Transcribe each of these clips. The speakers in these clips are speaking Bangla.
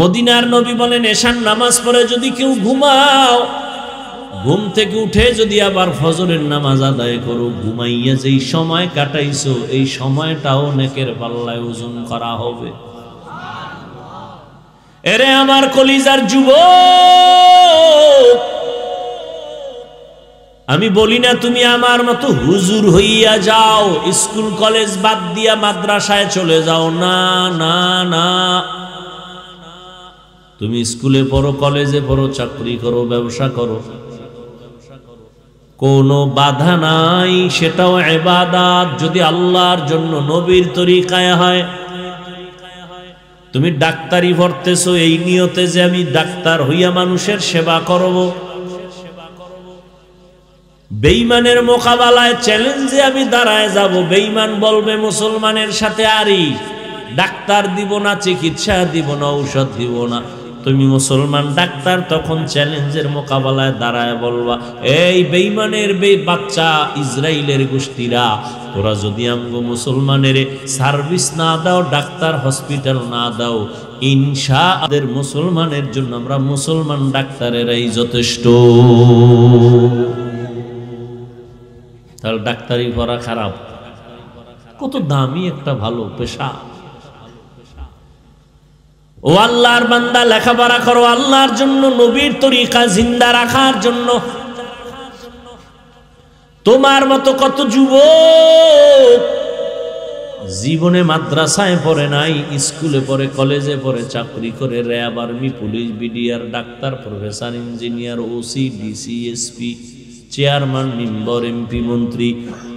মদিনার নবী বলেন এশান নামাজ পড়ে যদি কেউ ঘুমাও ঘুম থেকে উঠে যদি আবার ফজরের নামাজ আদায় করো ঘুমাইয়া যেই সময় কাটাইছো এই সময়টাও নেকের পাল্লায় ওজন করা হবে এরে আমার কলিজার যুব আমি বলি না তুমি আমার মতো হুজুর হইয়া যাও স্কুল কলেজ বাদ দিয়া মাদ্রাসায় চলে যাও না না না তুমি স্কুলে পড়ো কলেজে পড়ো চাকরি করো ব্যবসা করো কোনো বাধা নাই সেটাও এবাদাত যদি আল্লাহর জন্য নবীর তরিকায় হয় তুমি ডাক্তারি ভরতেছ এই নিয়তে যে আমি ডাক্তার হইয়া মানুষের সেবা করব বেইমানের মোকাবেলায় চ্যালেঞ্জে আমি দাঁড়ায় যাব বেইমান বলবে মুসলমানের সাথে আরি ডাক্তার দিব না চিকিৎসা দিব না ঔষধ দিব না তুমি মুসলমান ডাক্তার তখন চ্যালেঞ্জের মোকাবেলায় দাঁড়ায় বলবা এই বেইমানের বে বাচ্চা ইসরায়েলের গোষ্ঠীরা তোরা যদি আমগো মুসলমানের সার্ভিস না দাও ডাক্তার হসপিটাল না দাও ইনশা আদের মুসলমানের জন্য আমরা মুসলমান ডাক্তারেরাই যথেষ্ট তাহলে ডাক্তারি করা খারাপ কত দামি একটা ভালো পেশা ও আল্লাহর বান্দা লেখাপড়া করো আল্লাহর জন্য নবীর তরিকা জিন্দা রাখার জন্য তোমার মতো কত যুবক জীবনে মাদ্রাসায় পড়ে নাই স্কুলে পড়ে কলেজে পড়ে চাকরি করে র্যাব আর্মি পুলিশ বিডিআর ডাক্তার professor engineer OC DC SP chairman member MP মন্ত্রী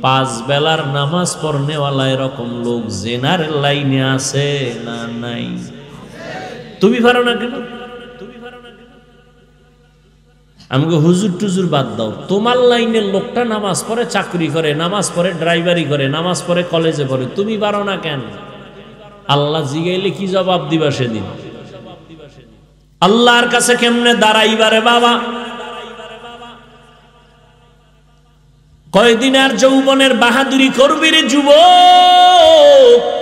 পাঁচ বেলার নামাজ পড়নেওয়ালা এরকম লোক জেনারেল লাইনে আছে না নাই তুমি পারো না কেন আমাকে হুজুর টুজুর বাদ দাও তোমার লাইনের লোকটা নামাজ পরে চাকরি করে নামাজ পরে ড্রাইভারি করে নামাজ পরে কলেজে পড়ে তুমি পারো না কেন আল্লাহ জিগাইলে কি জবাব দিবা সেদিন আল্লাহর কাছে কেমনে দাঁড়াইবারে বাবা কয়দিন আর যৌবনের বাহাদুরি করবি রে যুবক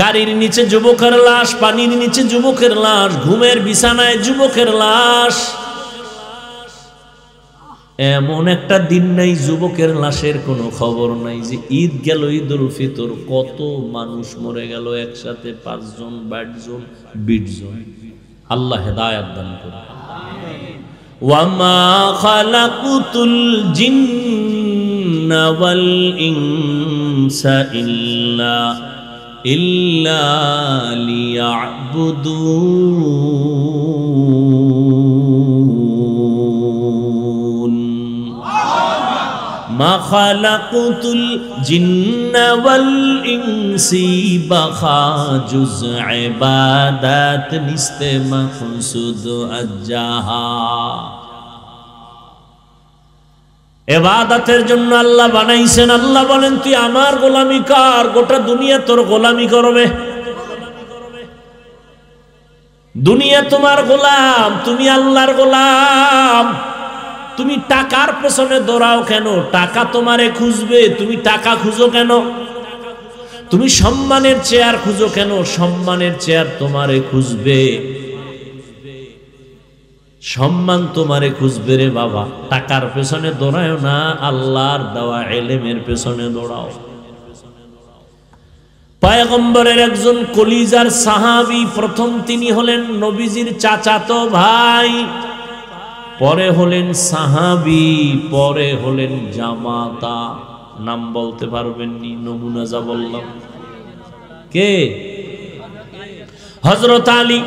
গাড়ির নিচে যুবকের লাশ পানির নিচে যুবকের লাশ ঘুমের বিছানায় যুবকের লাশ এমন একটা দিন নাই যুবকের লাশের কোনো খবর নাই যে ঈদ গেল ঈদুল ফিতর কত মানুষ মরে গেল একসাথে পাঁচজন বাইশজন বিশজন আল্লাহ হেদায়াত দান করে ওয়ামা খালাকুতুল জিন্না ওয়াল ইনসা ইল্লা إلا ليعبدون ما خلقت الجن والإنس بخا عبادات نست مقصود أجاها এবাদাতের জন্য আল্লাহ বানাইছেন আল্লাহ বলেন তুই আমার গোলামি কার গোটা দুনিয়া তোর গোলামি করবে দুনিয়া তোমার গোলাম তুমি আল্লাহর গোলাম তুমি টাকার পেছনে দৌড়াও কেন টাকা তোমারে খুঁজবে তুমি টাকা খুঁজো কেন তুমি সম্মানের চেয়ার খুঁজো কেন সম্মানের চেয়ার তোমারে খুঁজবে সম্মান তোমারে খুঁজবে রে বাবা টাকার পেছনে দৌড়ায় না আল্লাহর দেওয়া এলেমের পেছনে দৌড়াও পায়গম্বরের একজন কলিজার সাহাবি প্রথম তিনি হলেন নবীজির চাচাতো ভাই পরে হলেন সাহাবি পরে হলেন জামাতা নাম বলতে পারবেননি নমুনা যা বললাম কে হজরত আলী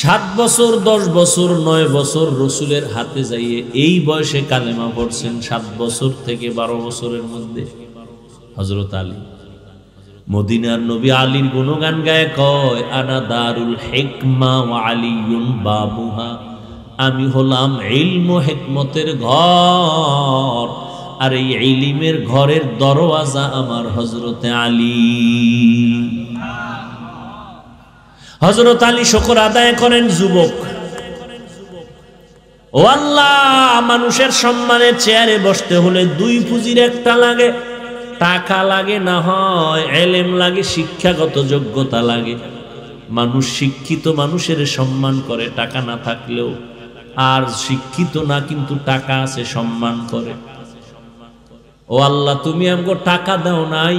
সাত বছর দশ বছর নয় বছর রসুলের হাতে যাইয়ে এই বয়সে কালেমা পড়ছেন সাত বছর থেকে বারো বছরের মধ্যে হজরত আলী মদিনার নবী আলীর গুণগান গায়ে কয় আনা দারুল হেকমা আলিউন বাবুহা আমি হলাম এলম হেকমতের ঘর আর এই এলিমের ঘরের দরওয়াজা আমার হজরতে আলী হজরত আলী শকর আদায় করেন যুবক ও আল্লাহ মানুষের সম্মানে চেয়ারে বসতে হলে দুই পুঁজির একটা লাগে টাকা লাগে না হয় এলেম লাগে শিক্ষাগত যোগ্যতা লাগে মানুষ শিক্ষিত মানুষের সম্মান করে টাকা না থাকলেও আর শিক্ষিত না কিন্তু টাকা আছে সম্মান করে ও আল্লাহ তুমি আমাকে টাকা দাও নাই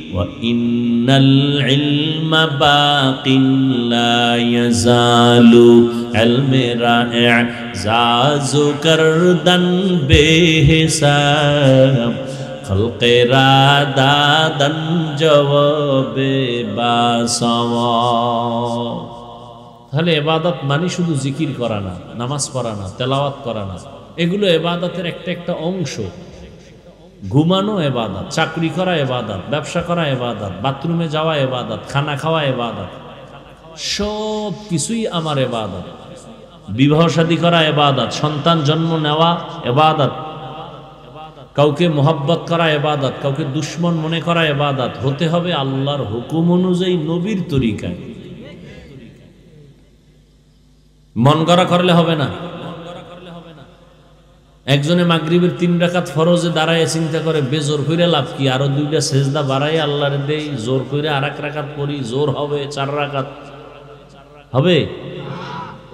وإن العلم باق لا يزال علم رائع زاز کردن بے خلق را دادن جواب باسوا তাহলে এবাদত মানে শুধু জিকির করা না নামাজ পড়া না তেলাওয়াত করা না এগুলো এবাদতের একটা একটা অংশ ঘুমানো এবাদাত চাকরি করা এবাদাত ব্যবসা করা এবাদাত বাথরুমে যাওয়া এবাদাত খানা খাওয়া এবাদাত সব কিছুই আমার এবাদাত বিবাহ সাদী করা এবাদাত সন্তান জন্ম নেওয়া এবাদাত কাউকে মোহাব্বত করা এবাদাত কাউকে দুশ্মন মনে করা এবাদাত হতে হবে আল্লাহর হুকুম অনুযায়ী নবীর তরিকায় মন করা করলে হবে না একজনে মাগরীবের তিন রাকাত ফরজে দাঁড়ায় চিন্তা করে বেজোর করে লাভ কি আরো দুইটা সেজদা বাড়াই আল্লাহরে দেই জোর করে আর এক রাকাত পড়ি জোর হবে চার রাকাত হবে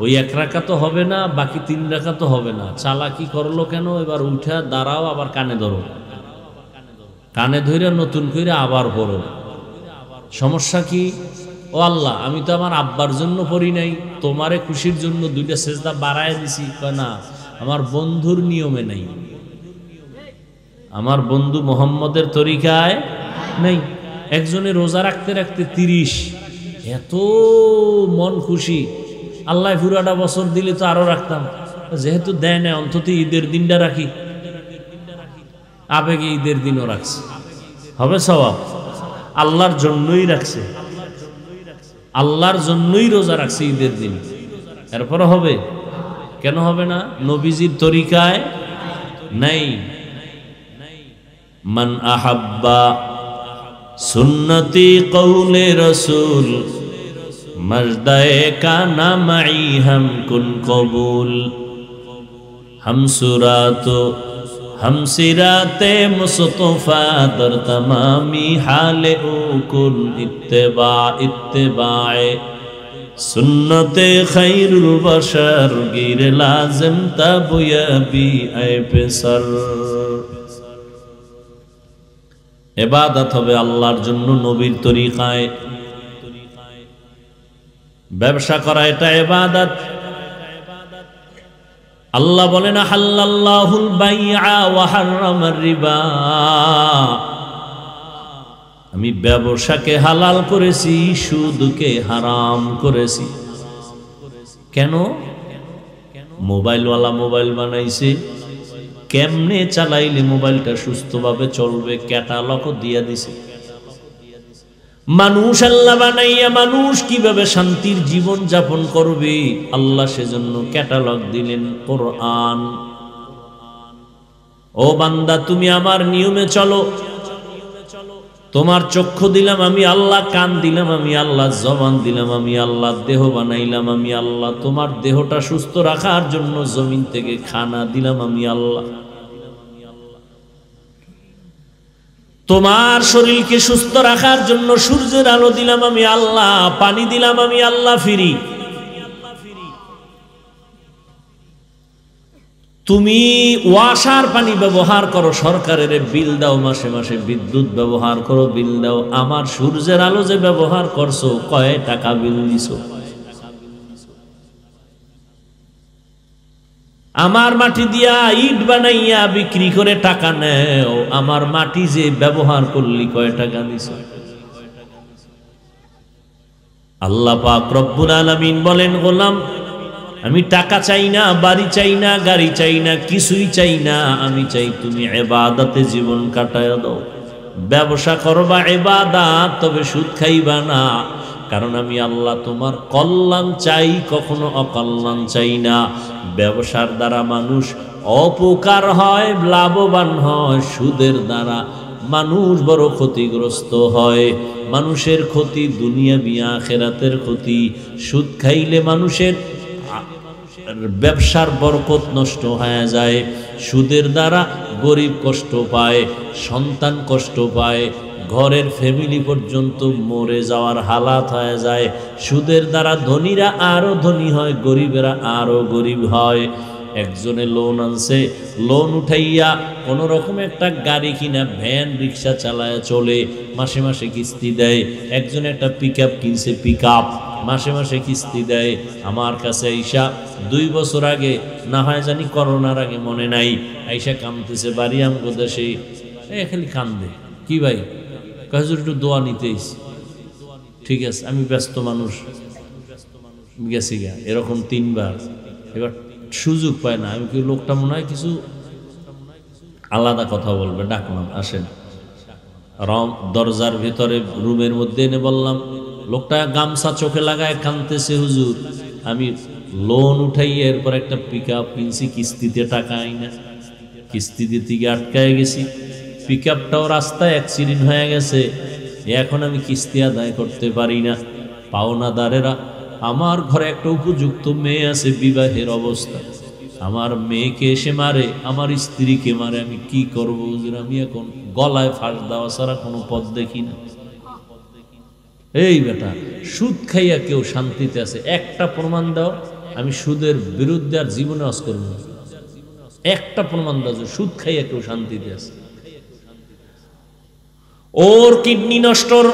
ওই এক তো হবে না বাকি তিন তো হবে না চালাকি করলো কেন এবার উঠা দাঁড়াও আবার কানে ধরো কানে ধরে নতুন করে আবার পড়ো সমস্যা কি ও আল্লাহ আমি তো আমার আব্বার জন্য পড়ি নাই তোমারে খুশির জন্য দুইটা সেজদা বাড়ায় দিছি না আমার বন্ধুর নিয়মে নেই আমার বন্ধু মোহাম্মদের তরিকায় নেই একজনে রোজা রাখতে রাখতে তিরিশ এত মন খুশি আল্লাহ ফুরাটা বছর দিলে তো আরও রাখতাম যেহেতু দেয় না অন্তত ঈদের দিনটা রাখি আবেগে ঈদের দিনও রাখছে হবে সবাব আল্লাহর জন্যই রাখছে আল্লাহর জন্যই রোজা রাখছে ঈদের দিন এরপরে হবে কেন হবে না নবীজির তরিকায় নাই মান আহাব্বা সুন্নতি কৌলে রসুল মজদায় হাম কুন কবুল হালে কুন ইত্তেবা ইত্তেবায় সুন্নতে খাইরুল বাসার গির লাজম তাবুয়াবি আই পেসার এবাদত হবে আল্লাহর জন্য নবীর তরিকায় ব্যবসা করা এটা এবাদত আল্লাহ বলেন হাল্লাল্লাহুল বাইআ ওয়া আর রিবা আমি ব্যবসাকে হালাল করেছি সুদকে হারাম করেছি কেন মোবাইলওয়ালা মোবাইল বানাইছে কেমনে চালাইলে মোবাইলটা সুস্থভাবে চলবে ক্যাটালগ দিয়া দিছে মানুষ আল্লাহ বানাইয়া মানুষ কিভাবে শান্তির জীবন যাপন করবে আল্লাহ সেজন্য ক্যাটালগ দিলেন কোরআন ও বান্দা তুমি আমার নিয়মে চলো তোমার চক্ষু দিলাম আমি আল্লাহ কান দিলাম আমি আল্লাহ জবান দিলাম আমি আল্লাহ দেহ বানাইলাম আমি আল্লাহ তোমার দেহটা সুস্থ রাখার জন্য জমিন থেকে খানা দিলাম আমি আল্লাহ তোমার শরীরকে সুস্থ রাখার জন্য সূর্যের আলো দিলাম আমি আল্লাহ পানি দিলাম আমি আল্লাহ ফিরি তুমি ওয়াশার পানি ব্যবহার করো সরকারের বিল দাও মাসে মাসে বিদ্যুৎ ব্যবহার করো বিল দাও আমার সূর্যের আলো যে ব্যবহার করছো কয় টাকা বিল দিছো আমার মাটি দিয়া ইট বানাইয়া বিক্রি করে টাকা নেও আমার মাটি যে ব্যবহার করলি কয় টাকা দিছ আল্লাহ পাক রব্বুল আলামিন বলেন গোলাম আমি টাকা চাই না বাড়ি চাই না গাড়ি চাই না কিছুই চাই না আমি চাই তুমি এবাদাতে জীবন কাটায় দাও ব্যবসা করবা এবাদা তবে সুদ খাইবা না কারণ আমি আল্লাহ তোমার কল্যাণ চাই কখনো অকল্যাণ চাই না ব্যবসার দ্বারা মানুষ অপকার হয় লাভবান হয় সুদের দ্বারা মানুষ বড় ক্ষতিগ্রস্ত হয় মানুষের ক্ষতি দুনিয়া বিয়া খেরাতের ক্ষতি সুদ খাইলে মানুষের ব্যবসার বরকত নষ্ট হয়ে যায় সুদের দ্বারা গরিব কষ্ট পায় সন্তান কষ্ট পায় ঘরের ফ্যামিলি পর্যন্ত মরে যাওয়ার হালাত হয়ে যায় সুদের দ্বারা ধনীরা আরও ধনী হয় গরিবেরা আরও গরিব হয় একজনে লোন আনছে লোন উঠাইয়া কোনো রকম একটা গাড়ি কিনা ভ্যান রিক্সা চালায় চলে মাসে মাসে কিস্তি দেয় একজনে একটা পিক আপ কিনছে পিক মাসে মাসে কিস্তি দেয় আমার কাছে আইসা দুই বছর আগে না হয় জানি করোনার আগে মনে নাই আইসা কামতেছে বাড়ি আমগো দেশে এ খালি কান্দে কি ভাই কাজুর একটু দোয়া নিতেইস ঠিক আছে আমি ব্যস্ত মানুষ গেছি গা এরকম তিনবার এবার সুযোগ পায় না আমি কি লোকটা মনে হয় কিছু আলাদা কথা বলবে ডাকলাম আসেন রম দরজার ভেতরে রুমের মধ্যে এনে বললাম লোকটা গামছা চোখে লাগায় কানতেছে হুজুর আমি লোন উঠাই এরপর একটা পিক আপ কিনছি কিস্তিতে টাকা আই না দিতে গিয়ে আটকায় গেছি পিক আপটাও রাস্তায় অ্যাক্সিডেন্ট হয়ে গেছে এখন আমি কিস্তি আদায় করতে পারি না পাওনাদারেরা আমার ঘরে একটা উপযুক্ত মেয়ে আছে বিবাহের অবস্থা আমার মেয়েকে এসে মারে আমার স্ত্রীকে মারে আমি কি করবো আমি এখন গলায় ফাঁস দেওয়া ছাড়া কোনো পথ দেখি না এই বেটা সুদ খাইয়া কেউ শান্তিতে আছে একটা প্রমাণ দাও আমি সুদের বিরুদ্ধে আর জীবনে অস করব একটা প্রমাণ দাও যে সুদ খাইয়া কেউ শান্তিতে আছে ওর কিডনি নষ্টর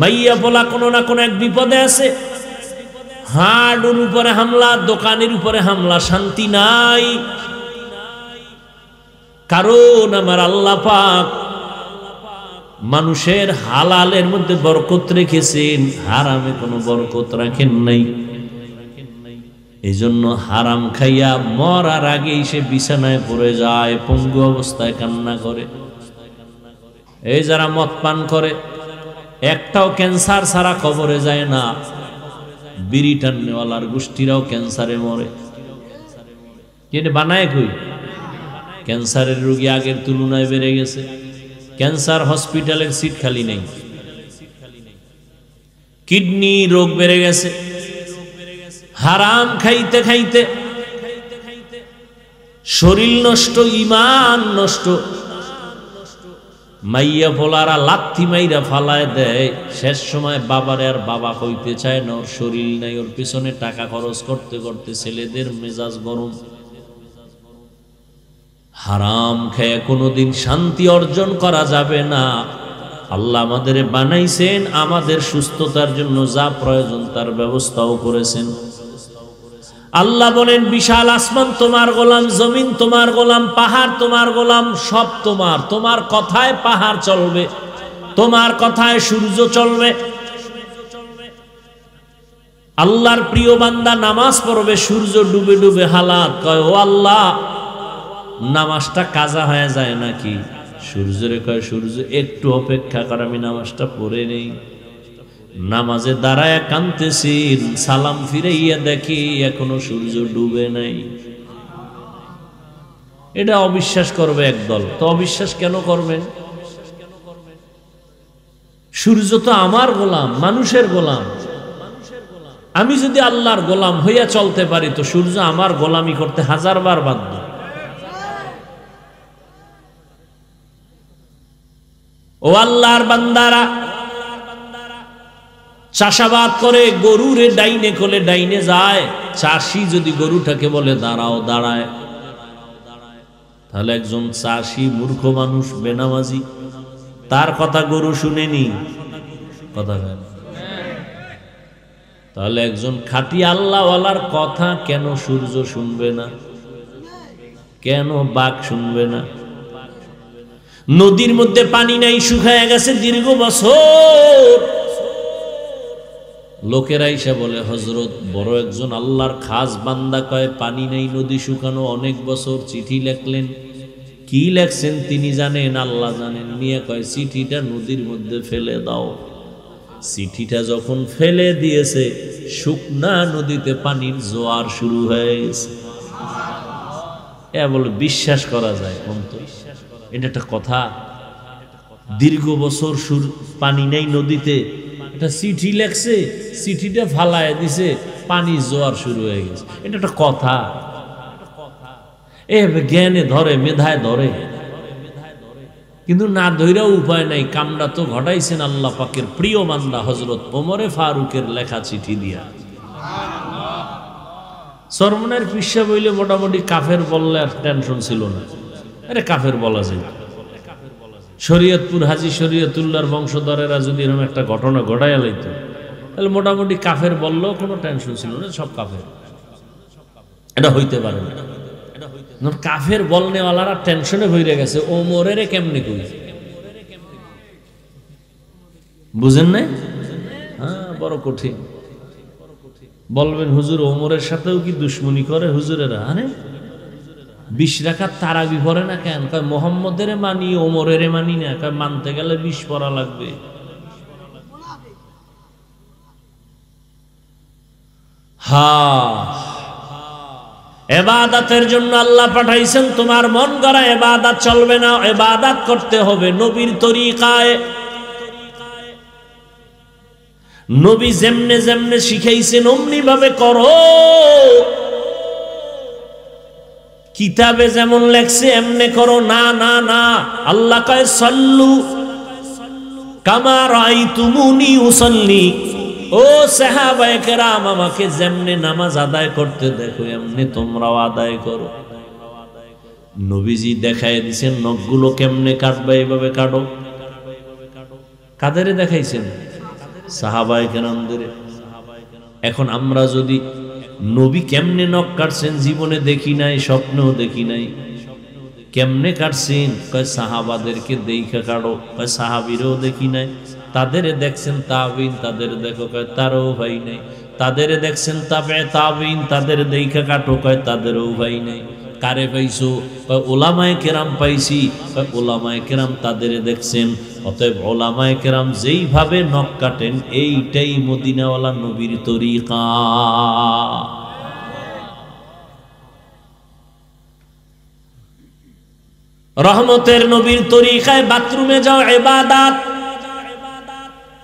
মাইয়া বলা কোনো না কোনো এক বিপদে আছে হাডুর উপরে হামলা দোকানের উপরে হামলা শান্তি নাই কারণ আমার আল্লাহ পাক মানুষের হালালের মধ্যে বরকত রেখেছেন হারামে কোনো বরকত রাখেন নাই এই জন্য হারাম খাইয়া মরার আগে সে বিছানায় পড়ে যায় পঙ্গু অবস্থায় কান্না করে এই যারা মদ পান করে একটাও ক্যান্সার ছাড়া কবরে যায় না বিড়ি টান্নেওয়ালার গোষ্ঠীরাও ক্যান্সারে মরে কিন্তু বানায় কই ক্যান্সারের রোগী আগের তুলনায় বেড়ে গেছে ক্যান্সার হসপিটালের সিট খালি নেই কিডনি রোগ বেড়ে গেছে হারাম খাইতে খাইতে শরীর নষ্ট ইমান নষ্ট মাইয়া ফোলারা লাথি মাইরা ফালায় দেয় শেষ সময় বাবার আর বাবা হইতে চায় না ওর শরীর নাই ওর পিছনে টাকা খরচ করতে করতে ছেলেদের মেজাজ গরম হারাম খেয়ে কোনোদিন শান্তি অর্জন করা যাবে না আল্লাহ আমাদের বানাইছেন আমাদের সুস্থতার জন্য যা প্রয়োজন তার ব্যবস্থাও করেছেন আল্লাহ বলেন বিশাল আসমান তোমার গোলাম জমিন তোমার গোলাম পাহাড় তোমার গোলাম সব তোমার তোমার কথায় পাহাড় চলবে তোমার কথায় সূর্য চলবে আল্লাহর প্রিয় বান্দা নামাজ পড়বে সূর্য ডুবে ডুবে হালাত কয় ও আল্লাহ নামাজটা কাজা হয়ে যায় নাকি সূর্যের কয় সূর্য একটু অপেক্ষা কর আমি নামাজটা পড়ে নেই নামাজে দাঁড়ায় কানতেছি সালাম ফিরাইয়া দেখি এখনো সূর্য ডুবে নাই এটা অবিশ্বাস করবে একদল তো অবিশ্বাস কেন করবেন সূর্য তো আমার গোলাম মানুষের গোলাম আমি যদি আল্লাহর গোলাম হইয়া চলতে পারি তো সূর্য আমার গোলামি করতে হাজার বার বাধ্য ও আল্লাহর বান্দারা চাষাবাদ করে গরুর ডাইনে খোলে ডাইনে যায় চাষি যদি গরুটাকে বলে দাঁড়াও দাঁড়ায় তাহলে একজন চাষি মূর্খ মানুষ বেনামাজি তার কথা গরু শুনেনি কথা তাহলে একজন খাটি আল্লাহওয়ালার কথা কেন সূর্য শুনবে না কেন বাঘ শুনবে না নদীর মধ্যে পানি নাই শুকায় গেছে দীর্ঘ বছর লোকেরা এসে বলে হজরত বড় একজন আল্লাহর খাস বান্দা কয় পানি নেই নদী শুকানো অনেক বছর চিঠি লেখলেন কি লেখছেন তিনি জানেন আল্লাহ জানেন নিয়ে কয় চিঠিটা নদীর মধ্যে ফেলে দাও চিঠিটা যখন ফেলে দিয়েছে শুকনা নদীতে পানির জোয়ার শুরু হয়ে গেছে এ বলে বিশ্বাস করা যায় অন্তর এটা একটা কথা দীর্ঘ বছর সুর পানি নেই নদীতে একটা চিঠি লেখছে চিঠিটা ফালায় দিছে পানি জোয়ার শুরু হয়ে গেছে এটা একটা কথা এ জ্ঞানে ধরে মেধায় ধরে কিন্তু না ধৈরা উপায় নাই কামড়া তো ঘটাইছেন আল্লাহ পাকের প্রিয় মান্দা হজরত ওমরে ফারুকের লেখা চিঠি দিয়া সরমনের পিসা বইলে মোটামুটি কাফের বললে আর টেনশন ছিল না কাফের বলা যায় শরীয়তপুর হাজি শরীয়তুল্লার বংশধরেরা যদি এরকম একটা ঘটনা ঘটাইয়া লাইত তাহলে মোটামুটি কাফের বললেও কোনো টেনশন ছিল না সব কাফের এটা হইতে পারে না কাফের বলনেওয়ালারা টেনশনে হইরে গেছে ও মোরেরে কেমনি কই বুঝেন নাই হ্যাঁ বড় কঠিন বলবেন হুজুর ওমরের সাথেও কি দুশ্মনী করে হুজুরেরা হ্যাঁ বিশ রাখার তারা বিভরে না কেন মোহাম্মদের মানি ওমরের মানি না কয় মানতে গেলে বিষ পড়া লাগবে হা এবাদাতের জন্য আল্লাহ পাঠাইছেন তোমার মন করা এবাদাত চলবে না এবাদাত করতে হবে নবীর তরিকায় নবী যেমনে যেমনে শিখাইছেন অমনি ভাবে করো কিতাবে যেমন লেখছে এমনে করো না না না আল্লাহ কয় সল্লু কামার আই তুমুনি উসল্লি ও সাহাবায়ে কেরাম আমাকে যেমনে নামাজ আদায় করতে দেখো এমনি তোমরাও আদায় করো নবীজি দেখাই দিছেন নখগুলো কেমনে কাটবে এভাবে কাটো কাদের দেখাইছেন সাহাবায়ে কেরামদের এখন আমরা যদি নবী কেমনে নখ কাটছেন জীবনে দেখি নাই স্বপ্নেও দেখি নাই কেমনে কাটছেন কয় সাহাবাদেরকে দেখে কাটো কয় সাহাবিরেও দেখি নাই তাদের দেখছেন তাবিন তাদের দেখো কয় তারও ভাই নাই তাদের দেখছেন তাবে তাবিন তাদের দেখা কাটো কয় তাদেরও ভাই নাই কারে পাইছো ওলামায় কেরাম পাইছি ওলামায় কেরাম তাদের দেখছেন অতএব ওলামায় কেরাম যেইভাবে নখ কাটেন এইটাই মদিনাওয়ালা নবীর তরিকা রহমতের নবীর তরিকায় বাথরুমে যাও এবাদাত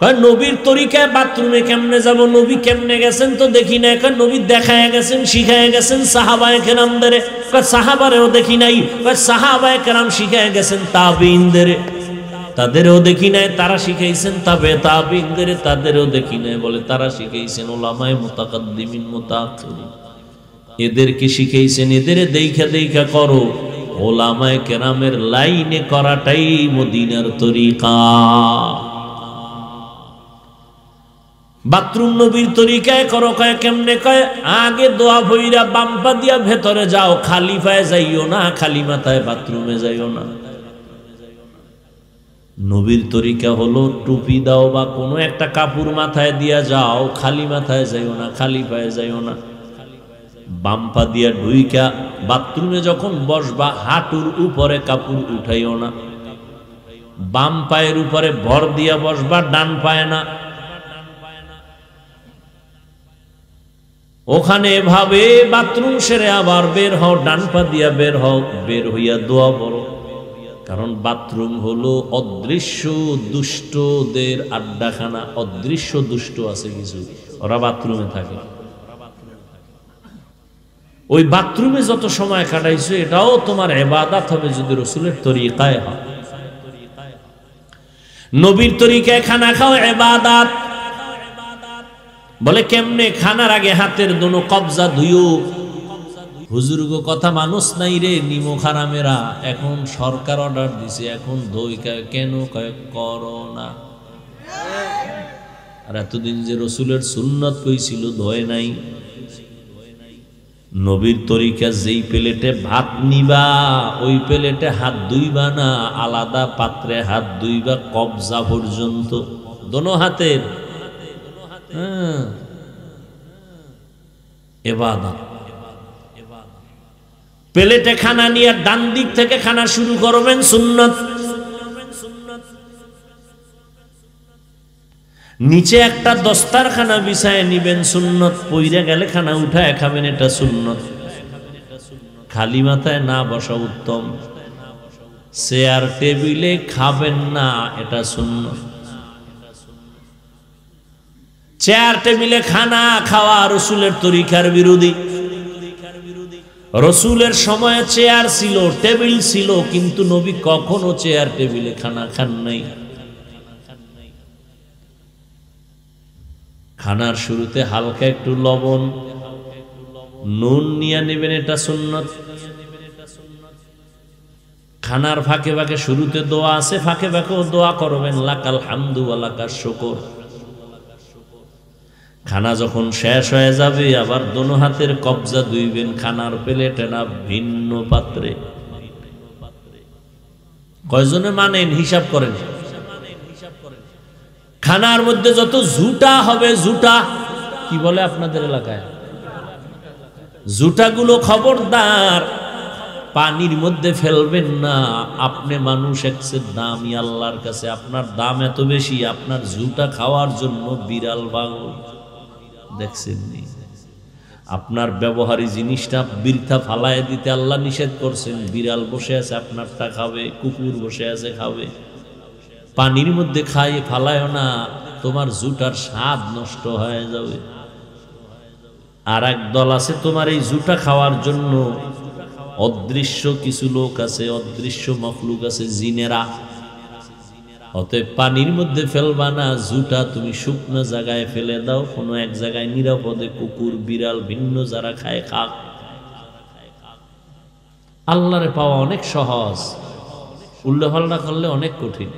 হ্যাঁ, নবীর তরিকায় বাথরুমে কেমনে যাব নবী কেমনে গেছেন তো দেখি না এখন নবী দেখায় গেছেন শিখায় গেছেন সাহাবায় কেরামদের সাহাবারেও দেখি নাই সাহাবায় কেরাম শিখায় গেছেন তাবিনদের তাদেরও দেখি নাই তারা শিখাইছেন তাবে তাবিনদের তাদেরও দেখি নাই বলে তারা শিখাইছেন ওলামায় মোতাকিমিন মোতাক্ষরি এদেরকে শিখাইছেন এদের দেখা দেখা করো ওলামায় কেরামের লাইনে করাটাই মদিনার তরিকা বাথরুম নবীর তরিকায় করো কয় কেমনে কয় আগে দোয়া ভইরা বাম্পা দিয়া ভেতরে যাও খালি পায়ে যাইও না খালি মাথায় বাথরুমে যাইও না নবীর তরিকা হলো টুপি দাও বা কোনো একটা কাপড় মাথায় দিয়া যাও খালি মাথায় যাইও না খালি পায়ে যাইও না বাম্পা দিয়া ঢুইকা বাথরুমে যখন বসবা হাঁটুর উপরে কাপড় উঠাইও না বাম পায়ের উপরে ভর দিয়া বসবা ডান পায় না ওখানে ভাবে বাথরুম সেরে আবার বের হও ডান পা দিয়া বের হও বের হইয়া দোয়া বড় কারণ বাথরুম হলো অদৃশ্য দুষ্টদের আড্ডাখানা অদৃশ্য দুষ্ট আছে কিছু ওরা বাথরুমে থাকে ওই বাথরুমে যত সময় কাটাইছো এটাও তোমার এবাদাত হবে যদি রসুলের তরিকায় হয় নবীর তরিকায় খানা খাও এবাদাত বলে কেমনে খানার আগে হাতের দোনো কবজা ধুয়ো হুজুরগো কথা মানুষ নাই রে নিমোখারামেরা এখন সরকার অর্ডার দিছে এখন দই কেন করোনা আর এতদিন যে রসুলের সুন্নত কইছিল ধোয় নাই নবীর তরিকা যেই প্লেটে ভাত নিবা ওই প্লেটে হাত দুইবা না আলাদা পাত্রে হাত দুইবা কবজা পর্যন্ত দোনো হাতের হ্যাঁ। এবাদা প্লেটে খানা নিয়ে ডান দিক থেকে খানা শুরু করবেন সুন্নত নিচে একটা দস্তার খানা বিছায় নিবেন সুন্নত পইরে গেলে খানা উঠায় খাবেন এটা সুন্নত খালি মাথায় না বসা উত্তম চেয়ার টেবিলে খাবেন না এটা সুন্নত চেয়ার টেবিলে খানা খাওয়া রসুলের তরিকার বিরোধী রসুলের সময়ে চেয়ার ছিল টেবিল ছিল কিন্তু নবী কখনো চেয়ার টেবিলে খানা খান নাই খানার শুরুতে হালকা একটু লবণ নুন নিয়ে নেবেন এটা সুন্নত খানার ফাঁকে ফাঁকে শুরুতে দোয়া আছে ফাঁকে ফাঁকেও দোয়া করবেন লাকাল হামদু লাকার শকর খানা যখন শেষ হয়ে যাবে আবার দোনো হাতের কবজা দুইবেন খানার প্লেটে না ভিন্ন পাত্রে কয়জনে মানেন হিসাব করেন খানার মধ্যে যত জুটা হবে জুটা কি বলে আপনাদের এলাকায় জুটাগুলো খবরদার পানির মধ্যে ফেলবেন না আপনি মানুষ একসের দামই আল্লাহর কাছে আপনার দাম এত বেশি আপনার জুটা খাওয়ার জন্য বিড়াল বাগল দেখছেননি আপনার ব্যবহারী জিনিসটা বৃথা ফালায় দিতে আল্লাহ নিষেধ করছেন বিড়াল বসে আছে আপনারটা খাবে কুকুর বসে আছে খাবে পানির মধ্যে খাই ফালায় না তোমার জুটার স্বাদ নষ্ট হয়ে যাবে আর এক দল আছে তোমার এই জুটা খাওয়ার জন্য অদৃশ্য কিছু লোক আছে অদৃশ্য মখলুক আছে জিনেরা অতএব পানির মধ্যে ফেলবা না জুটা তুমি শুকনো জায়গায় ফেলে দাও কোনো এক জায়গায় নিরাপদে কুকুর বিড়াল ভিন্ন যারা খায় কাক আল্লাহরে পাওয়া অনেক সহজ উল্লাহল্লা করলে অনেক কঠিন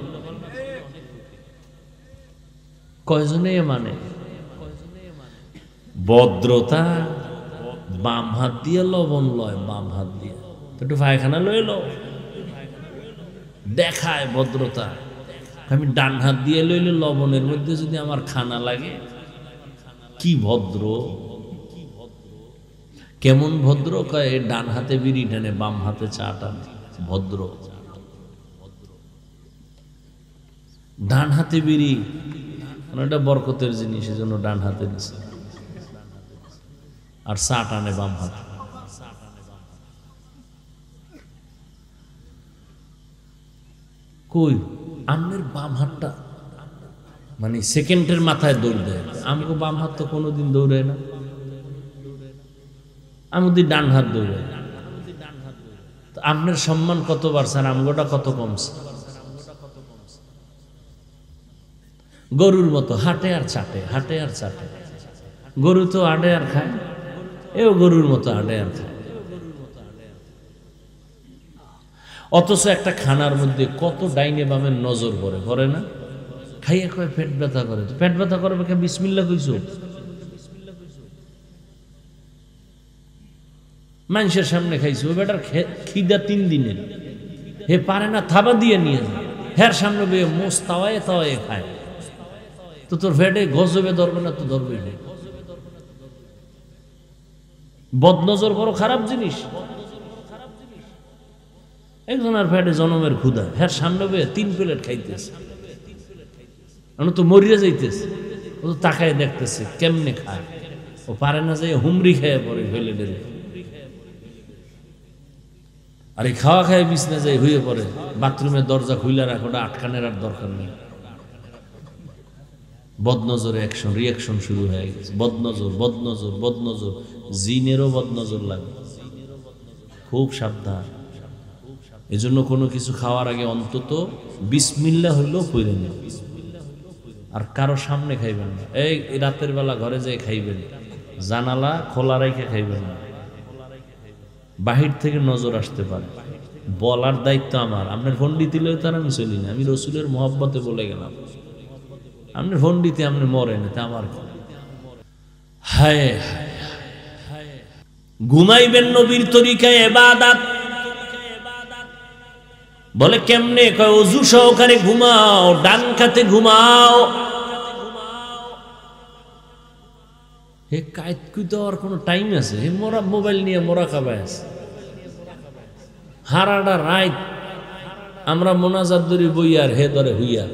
কয়জনে মানে ভদ্রতা বাম হাত দিয়ে লবণ লয় বাম হাত দিয়ে একটু পায়খানা লয়ে লো দেখায় ভদ্রতা আমি ডান হাত দিয়ে লইলে লবণের মধ্যে যদি আমার খানা লাগে কি ভদ্র কেমন ভদ্র কয়ে ডান হাতে বিড়ি টানে বাম হাতে চা টানে ভদ্র ডান হাতে বিড়ি মানে এটা বরকতের জিনিস জন্য ডান হাতে নিছে আর চা টানে বাম হাতে কই আমের বাম হাতটা মানে সেকেন্ডের মাথায় দৌড় দেয় আমাকে বাম হাত তো কোনোদিন দৌড়ে না আমাদের ডান হাত দৌড়ায় আপনার সম্মান কত বাড়ছে আর আমগোটা কত কমছে গরুর মতো হাটে আর চাটে হাটে আর চাটে গরু তো আডে আর খায় এও গরুর মতো আডে আর খায় অথচ একটা খানার মধ্যে কত ডাইনে বামের নজর পড়ে পড়ে না খাইয়ে কয় পেট ব্যথা করে পেট ব্যথা করবে কে বিসমিল্লা কইস মানুষের সামনে খাইছে ওই বেটার খিদা তিন দিনের হে পারে না থাবা দিয়ে নিয়ে যায় হের সামনে বেয়ে মোস তাওয়ায় তাওয়ায় খায় তো তোর ফেটে গজবে ধরবে না তো ধরবে বদ বদনজর করো খারাপ জিনিস একজনের ফ্যাটে জনমের ক্ষুধা হ্যাঁ সামনে তিন প্লেট খাইতেছে তো মরিয়া যাইতেছে ও তো তাকায় দেখতেছে কেমনে খায় ও পারে না যে হুমরি খেয়ে পরে ফেলে ডেলে আর এই খাওয়া খায় বিছনে যাই হয়ে পড়ে বাথরুমের দরজা খুইলা রাখোটা আটকানের আর দরকার নেই বদনজর অ্যাকশন রিয়াকশন শুরু হয়ে গেছে বদনজর বদনজর বদনজর জিনেরও বদনজর লাগে খুব সাবধান এজন্য কোনো কিছু খাওয়ার আগে অন্তত বিসমিল্লা হইলেও পড়ে নেন আর কারো সামনে খাইবেন না এই রাতের বেলা ঘরে যেয়ে খাইবেন জানালা খোলা রেখে খাইবেন না বাহির থেকে নজর আসতে পারে বলার দায়িত্ব আমার আপনার ফন্ডি দিলেও তার আমি চলি না আমি রসুলের মহব্বতে বলে গেলাম আপনি ফন্ডিতে আপনি মরেন তা আমার হায় হায় ঘুমাইবেন নবীর তরিকায় এবাদাত বলে কেমনে কয় অজু সহকারে ঘুমাও ডান খাতে ঘুমাও হে কায়তকু আর কোনো টাইম আছে হে মরা মোবাইল নিয়ে মরা খাবায় আছে হারাডা রাইত আমরা মোনাজার বই আর হে দরে হইয়া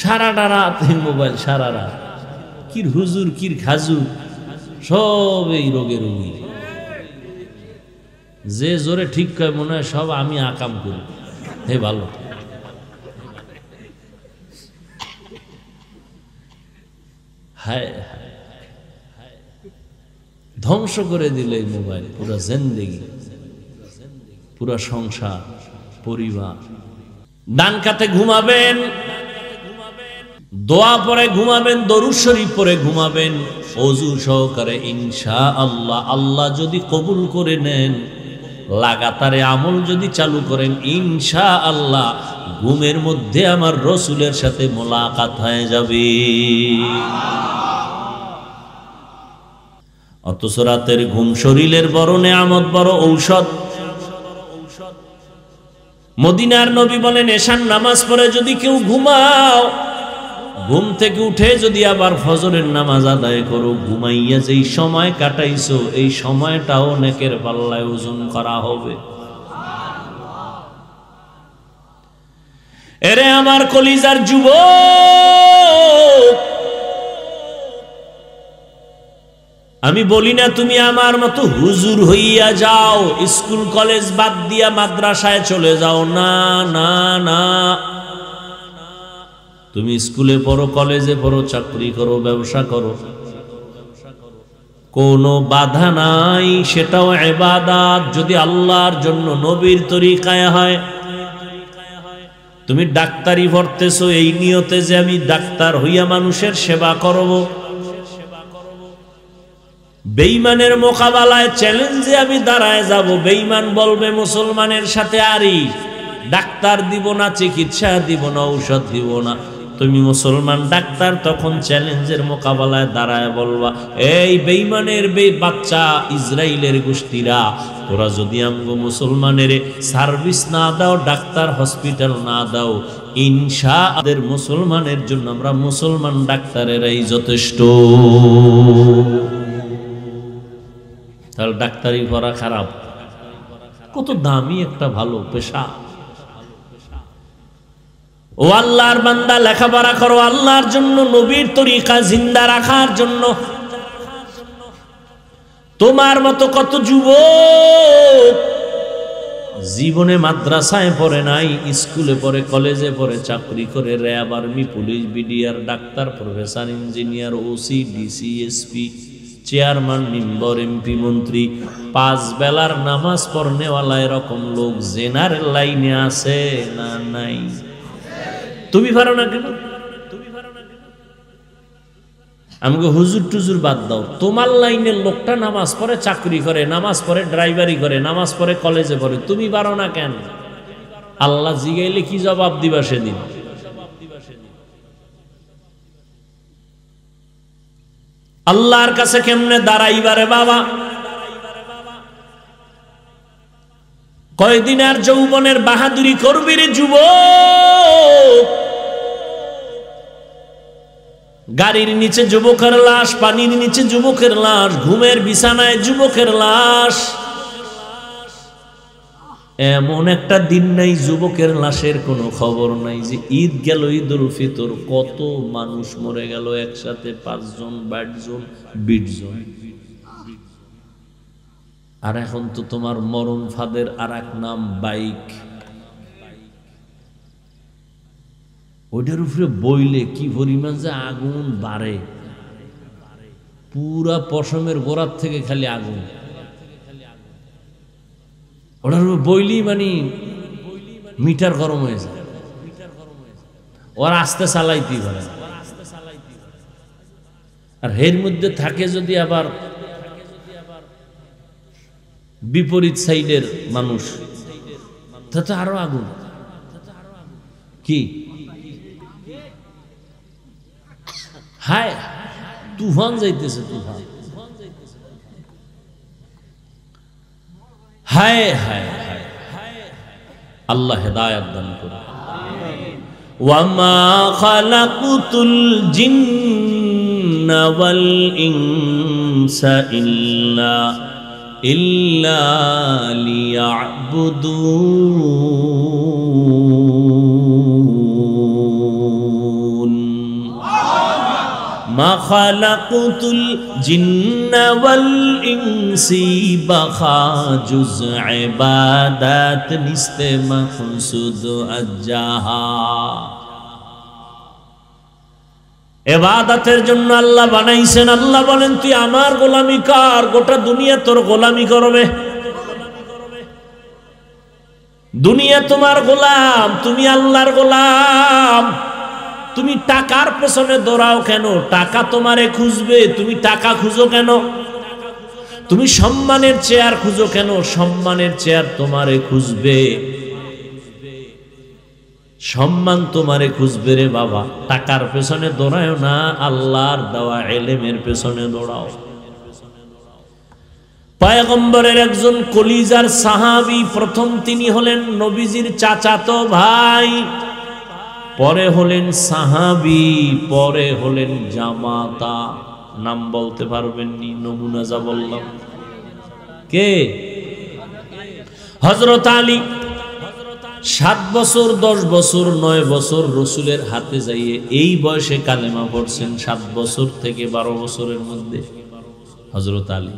সারাটা রাত হে মোবাইল সারা রাত কির হুজুর কির খাজু সব এই রোগে রোগী যে জোরে ঠিক করে মনে হয় সব আমি আকাম করি হে ভালো ধ্বংস করে দিল এই মোবাইল পুরো জেন্দেগি পুরো সংসার পরিবার ডান কাতে ঘুমাবেন দোয়া পরে ঘুমাবেন দরু শরীফ পরে ঘুমাবেন অজু সহকারে ইনশা আল্লাহ আল্লাহ যদি কবুল করে নেন লাগাতারে আমল যদি চালু করেন ইনশা আল্লাহ ঘুমের মধ্যে আমার রসুলের সাথে মোলাকাত হয়ে যাবে অথচ রাতের ঘুম শরীরের বড় নেয়ামত বড় ঔষধ মদিনার নবী বলেন এশান নামাজ পড়ে যদি কেউ ঘুমাও ঘুম থেকে উঠে যদি আবার ফজরের নামাজ আদায় করো ঘুমাইয়া যেই সময় কাটাইছো এই সময়টাও নেকের পাল্লায় ওজন করা হবে এরে আমার কলিজার যুব আমি বলি না তুমি আমার মতো হুজুর হইয়া যাও স্কুল কলেজ বাদ দিয়া মাদ্রাসায় চলে যাও না না না তুমি স্কুলে পড়ো কলেজে পড়ো চাকরি করো ব্যবসা করো কোনো বাধা নাই সেটাও এবাদাত যদি আল্লাহর জন্য নবীর তরিকায় হয় তুমি ডাক্তারি ভরতেছ এই নিয়তে যে আমি ডাক্তার হইয়া মানুষের সেবা করব বেইমানের মোকাবেলায় চ্যালেঞ্জে আমি দাঁড়ায় যাব বেইমান বলবে মুসলমানের সাথে আরি ডাক্তার দিব না চিকিৎসা দিব না ঔষধ দিব না তুমি মুসলমান ডাক্তার তখন চ্যালেঞ্জের মোকাবেলায় দাঁড়ায় বলবা এই বেইমানের বে বাচ্চা ইসরায়েলের গোষ্ঠীরা তোরা যদি আমগো মুসলমানের সার্ভিস না দাও ডাক্তার হসপিটাল না দাও ইনশা আদের মুসলমানের জন্য আমরা মুসলমান এই যথেষ্ট তাহলে ডাক্তারি করা খারাপ কত দামি একটা ভালো পেশা ও আল্লাহর বান্দা লেখাপড়া করো আল্লাহর জন্য নবীর তরিকা জিন্দা রাখার জন্য তোমার মতো কত যুবক জীবনে মাদ্রাসায় পড়ে নাই স্কুলে পড়ে কলেজে পড়ে চাকরি করে র্যাব আর্মি পুলিশ বিডিআর ডাক্তার professor engineer OC DC SP chairman member MP মন্ত্রী পাঁচ বেলার নামাজ পড়নেওয়ালা এরকম লোক জেনারেল লাইনে আছে না নাই তুমি পারো না কেন আমাকে হুজুর টুজুর বাদ দাও তোমার লাইনের লোকটা নামাজ পড়ে চাকরি করে নামাজ পড়ে ড্রাইভারি করে নামাজ পড়ে কলেজে পড়ে তুমি পারো না কেন আল্লাহ জিগাইলে কি জবাব দিবা সেদিন আল্লাহর কাছে কেমনে দাঁড়াইবারে বাবা কয়দিন আর যৌবনের বাহাদুরি করবি রে যুব গাড়ির নিচে যুবকের লাশ পানির নিচে যুবকের লাশ ঘুমের বিছানায় যুবকের লাশ এমন একটা দিন নাই যুবকের লাশের কোনো খবর নাই যে ঈদ গেল ঈদুল ফিতর কত মানুষ মরে গেল একসাথে পাঁচজন বাইশজন বিশজন আর এখন তো তোমার মরণ ফাঁদের আর এক নাম বাইক ওইটার উপরে বইলে কি পরিমাণ যে আগুন বাড়ে পুরা পশমের গোড়ার থেকে খালি আগুন ওটার উপরে বইলি মানে মিটার গরম হয়ে যায় ওর আস্তে চালাইতেই পারে আর হের মধ্যে থাকে যদি আবার বিপরীত সাইডের মানুষ তাতে আরো আগুন কি হায় তুফান যাইতেছে তুফান হায় হায় আল্লাহ দান করে إلا ليعبدون ما خلقت الجن والإنس بخا جز عبادات نست مقصود أجاها এবাদাতের জন্য আল্লাহ বানাইছেন আল্লাহ বলেন তুই আমার গোলামি কার গোটা দুনিয়া তোর গোলামি করবে দুনিয়া তোমার গোলাম তুমি আল্লাহর গোলাম তুমি টাকার পেছনে দৌড়াও কেন টাকা তোমারে খুঁজবে তুমি টাকা খুঁজো কেন তুমি সম্মানের চেয়ার খুঁজো কেন সম্মানের চেয়ার তোমারে খুঁজবে সম্মান তোমারে খুঁজবে রে বাবা টাকার পেছনে দৌড়ায় না আল্লাহর দেওয়া এলেমের পেছনে দৌড়াও পায়গম্বরের একজন কলিজার সাহাবি প্রথম তিনি হলেন নবীজির চাচাতো ভাই পরে হলেন সাহাবি পরে হলেন জামাতা নাম বলতে পারবেননি নমুনা যা বললাম কে হজরত আলী সাত বছর দশ বছর নয় বছর রসুলের হাতে যাইয়ে এই বয়সে কালেমা পড়ছেন সাত বছর থেকে বারো বছরের মধ্যে হজরত আলী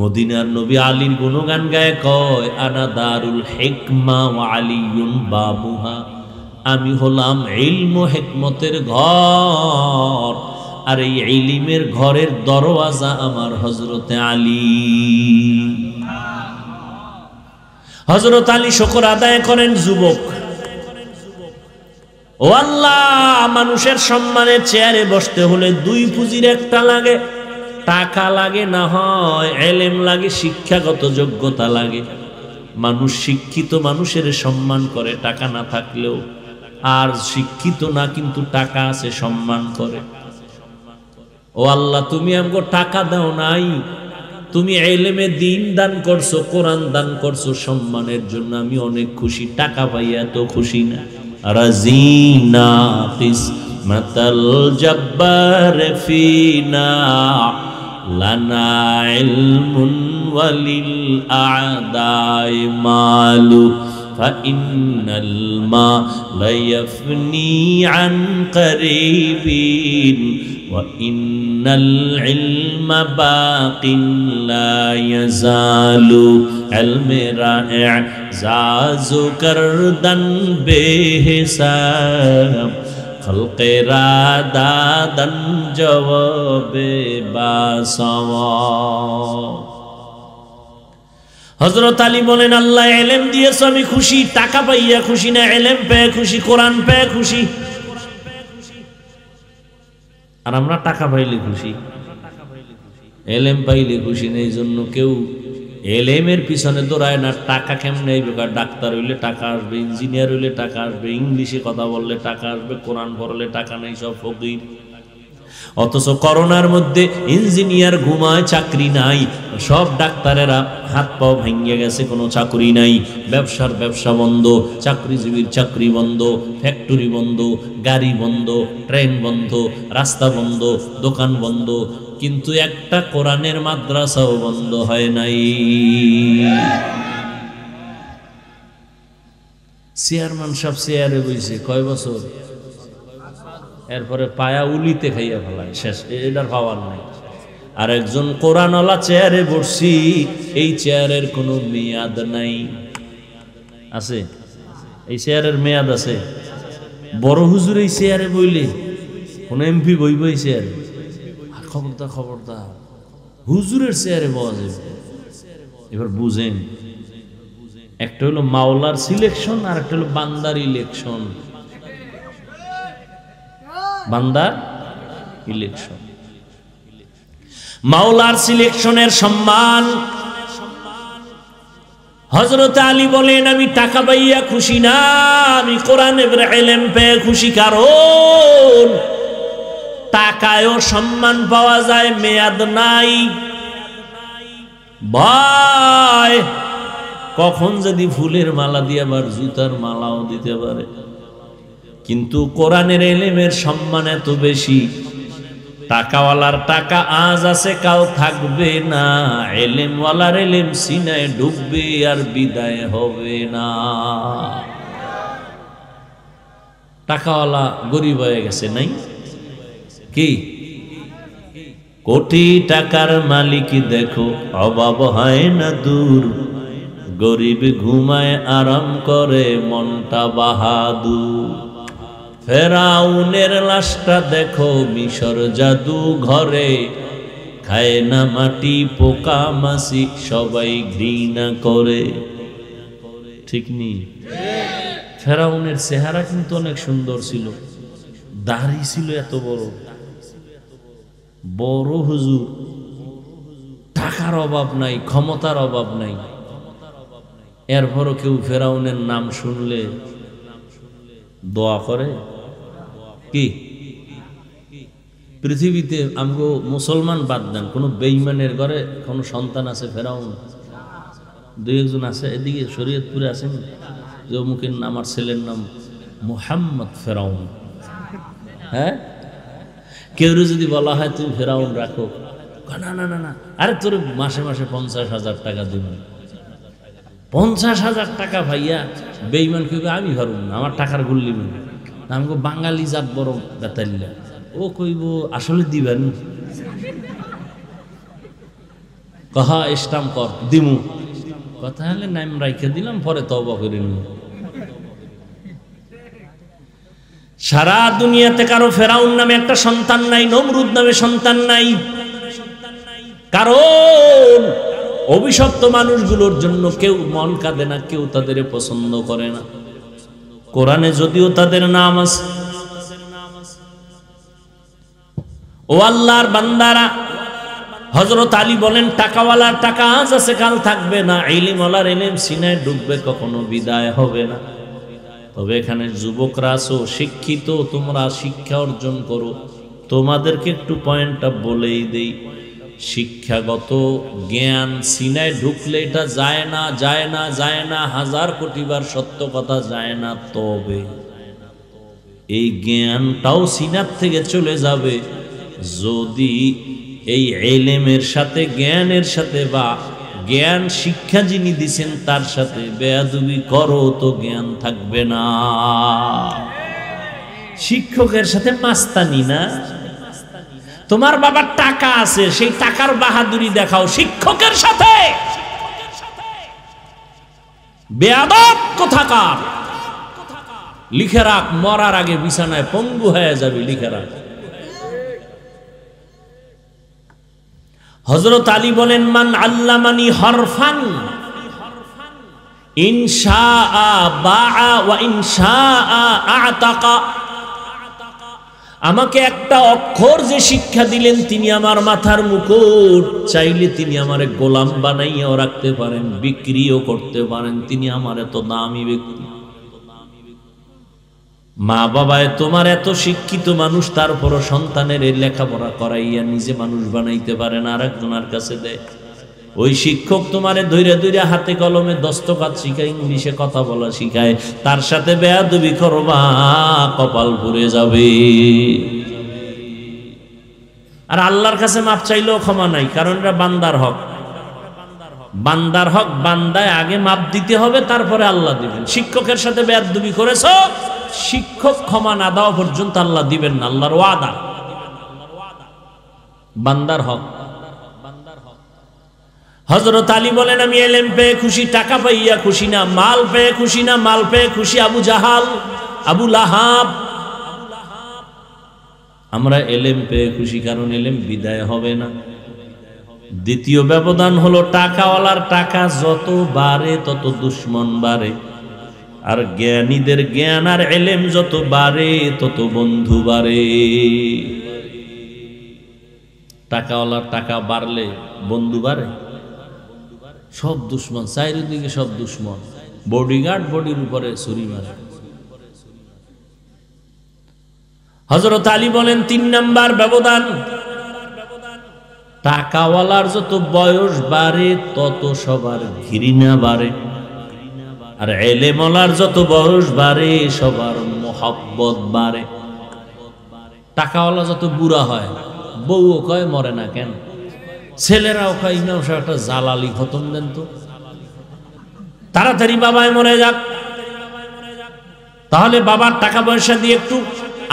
মদিনার নবী আলীর গুণগান গায়ে কয় আনা দারুল হেকমা আলিউন বাবুহা আমি হলাম এলম হেকমতের ঘর আর এই এলিমের ঘরের দরওয়াজা আমার হজরতে আলী হজরত আলী শকর আদায় করেন যুবক ও আল্লাহ মানুষের সম্মানে চেয়ারে বসতে হলে দুই পুঁজির একটা লাগে টাকা লাগে না হয় এলেম লাগে শিক্ষাগত যোগ্যতা লাগে মানুষ শিক্ষিত মানুষের সম্মান করে টাকা না থাকলেও আর শিক্ষিত না কিন্তু টাকা আছে সম্মান করে ও আল্লাহ তুমি আমাকে টাকা দাও নাই তুমি এলেমে দিন দান করছো কোরআন দান করছো সম্মানের জন্য আমি অনেক খুশি টাকা পাই এত খুশি না রাজিনা জব্বার মালু وإن العلم باق لا يزال علم رائع زاز کردن بے حساب خلق را دادن جواب باسواب হজরত আলী বলেন আল্লাহ এলেম দিয়েছ আমি খুশি টাকা পাইয়া খুশি না এলেম পেয়ে খুশি কোরআন পেয়ে খুশি আর আমরা টাকা পাইলে খুশি এলএম পাইলে খুশি নেই জন্য কেউ এলএমের পিছনে দৌড়ায় না টাকা কেমনে বেকার ডাক্তার হইলে টাকা আসবে ইঞ্জিনিয়ার হইলে টাকা আসবে ইংলিশে কথা বললে টাকা আসবে কোরআন পড়লে টাকা নেই সব ফকির অথচ করোনার মধ্যে ইঞ্জিনিয়ার ঘুমায় চাকরি নাই সব ডাক্তারেরা হাত পাও ভেঙে গেছে কোনো চাকরি নাই ব্যবসার ব্যবসা বন্ধ চাকরিজীবীর চাকরি বন্ধ ফ্যাক্টরি বন্ধ গাড়ি বন্ধ ট্রেন বন্ধ রাস্তা বন্ধ দোকান বন্ধ কিন্তু একটা কোরআনের মাদ্রাসাও বন্ধ হয় নাই চেয়ারম্যান সব চেয়ারে বইছে কয় বছর এরপরে পায়া উলিতে খাইয়া ফেলায় শেষ এটার পাওয়ার নাই আর একজন কোরআনওয়ালা চেয়ারে বসছি এই চেয়ারের কোনো মেয়াদ নাই আছে এই চেয়ারের মেয়াদ আছে বড় হুজুর এই চেয়ারে বইলে কোন এমপি বইব এই চেয়ারে আর খবরদার খবরদার হুজুরের চেয়ারে বলা যাবে এবার বুঝেন একটা হলো মাওলার সিলেকশন আর একটা হলো বান্দার ইলেকশন বান্দার ইলেকশন মাওলার সিলেকশনের সম্মান হজরত আলী বলেন আমি টাকা পাইয়া খুশি না আমি কোরআন এলেম পেয়ে খুশি কারণ টাকায়ও সম্মান পাওয়া যায় মেয়াদ নাই ভয় কখন যদি ফুলের মালা দিয়ে আবার জুতার মালাও দিতে পারে কিন্তু কোরআনের এলেমের সম্মান এত বেশি টাকাওয়ালার টাকা আজ আছে কাল থাকবে না এলেমওয়ালার এলেম সিনায় ডুববে আর বিদায় হবে না টাকাওয়ালা গরিব হয়ে গেছে নাই কি কোটি টাকার মালিক দেখো অভাব হয় না দূর গরিব ঘুমায় আরাম করে মনটা বাহাদুর ফেরাউনের লাশটা দেখো মিশর জাদু ঘরে খায় না মাটি পোকা মাসি সবাই ঘৃণা করে ঠিক নি ফেরাউনের চেহারা কিন্তু অনেক সুন্দর ছিল দাড়ি ছিল এত বড় বড় হুজুর টাকার অভাব নাই ক্ষমতার অভাব নাই এরপরও কেউ ফেরাউনের নাম শুনলে দোয়া করে কি পৃথিবীতে আমগো মুসলমান বাদ দেন কোনো বেইমানের ঘরে কোনো সন্তান আছে ফেরাও দুই একজন আছে এদিকে শরীয়তপুরে আছেন যে অমুকের নাম আমার ছেলের নাম মুহাম্মদ ফেরাউন হ্যাঁ কেউ যদি বলা হয় তুমি ফেরাউন রাখো না না না না আরে তোর মাসে মাসে পঞ্চাশ হাজার টাকা দিব পঞ্চাশ হাজার টাকা ভাইয়া বেইমান কেউ আমি ভরুন আমার টাকার গুল্লি মিলে আমি বাঙালি জাত বড় বেতাল্লা ও কইব আসলে দিবেন কহা ইসলাম কর দিমু কথা হলে নাম রাইখে দিলাম পরে তবা করে নিল সারা দুনিয়াতে কারো ফেরাউন নামে একটা সন্তান নাই নমরুদ নামে সন্তান নাই কারণ অভিশপ্ত মানুষগুলোর জন্য কেউ মন কাঁদে না কেউ তাদের পছন্দ করে না কোরআনে যদিও তাদের নাম আছে ও আল্লাহর বান্দারা হজরত আলী বলেন টাকাওয়ালার টাকা আজ আছে কাল থাকবে না এলিমালার এলিম সিনায় ডুববে কখনো বিদায় হবে না তবে এখানে যুবকরা আসো শিক্ষিত তোমরা শিক্ষা অর্জন করো তোমাদেরকে একটু পয়েন্টটা বলেই দেই শিক্ষাগত জ্ঞান সিনায় ঢুকলে এটা যায় না যায় না যায় না হাজার কোটিবার সত্য কথা যায় না তবে এই জ্ঞানটাও সিনার থেকে চলে যাবে যদি এই এলেমের সাথে জ্ঞানের সাথে বা জ্ঞান শিক্ষা যিনি দিছেন তার সাথে বেয়াদুবি করো তো জ্ঞান থাকবে না শিক্ষকের সাথে মাস্তানি না তোমার বাবার টাকা আছে সেই টাকার বাহাদুরি দেখাও শিক্ষকের সাথে বেয়াদব কোথাকার লিখে রাখ মরার আগে বিছানায় পঙ্গু হয়ে যাবে লিখে রাখ হজরত আলী বলেন মান আল্লামানি হরফান ইনশা আ বা আ ইনশা আ আতাকা আমাকে একটা অক্ষর যে শিক্ষা দিলেন তিনি আমার মাথার মুকুট চাইলে তিনি আমার গোলাম বানাইয়াও রাখতে পারেন বিক্রিও করতে পারেন তিনি আমার এত দামি ব্যক্তি মা বাবায় তোমার এত শিক্ষিত মানুষ তারপরও সন্তানের এই লেখাপড়া করাইয়া নিজে মানুষ বানাইতে পারেন আর একজনের কাছে দেয় ওই শিক্ষক তোমারে ধৈরে ধৈরে হাতে কলমে দস্তকাত শিখায় ইংলিশে কথা বলা শিখায় তার সাথে বেয়াদুবি করবা কপাল পুড়ে যাবে আর আল্লাহর কাছে মাপ চাইলেও ক্ষমা নাই কারণ এটা বান্দার হক বান্দার হক বান্দায় আগে মাপ দিতে হবে তারপরে আল্লাহ দিবেন শিক্ষকের সাথে বেয়াদুবি করেছ শিক্ষক ক্ষমা না দেওয়া পর্যন্ত আল্লাহ দিবেন না আল্লাহর ওয়াদা বান্দার হক হজরত আলী বলেন আমি এলেম পেয়ে খুশি টাকা পাইয়া খুশি না মাল পেয়ে খুশি না মাল পেয়ে খুশি আবু জাহাল আবু লাহাব আমরা এলেম পেয়ে খুশি কারণ এলেম বিদায় হবে না দ্বিতীয় ব্যবধান হলো টাকাওয়ালার টাকা যত বাড়ে তত দুশ্মন বাড়ে আর জ্ঞানীদের জ্ঞান আর এলেম যত বাড়ে তত বন্ধু বাড়ে টাকাওয়ালার টাকা বাড়লে বন্ধু বাড়ে সব দুশ্মন চারিদিকে সব দুশ্মন বডিগার্ড বডির উপরে ছুরি মারে হজরত আলী বলেন তিন নাম্বার ব্যবধান টাকাওয়ালার যত বয়স বাড়ে তত সবার ঘৃণা বাড়ে আর এলেমলার যত বয়স বাড়ে সবার মোহাব্বত বাড়ে টাকাওয়ালা যত বুড়া হয় বউও কয় মরে না কেন ছেলেরা ওকা ইমাম সাহেব একটা জালালি খতম দেন তো তাড়াতাড়ি বাবায় মরে যাক তাহলে বাবার টাকা পয়সা দিয়ে একটু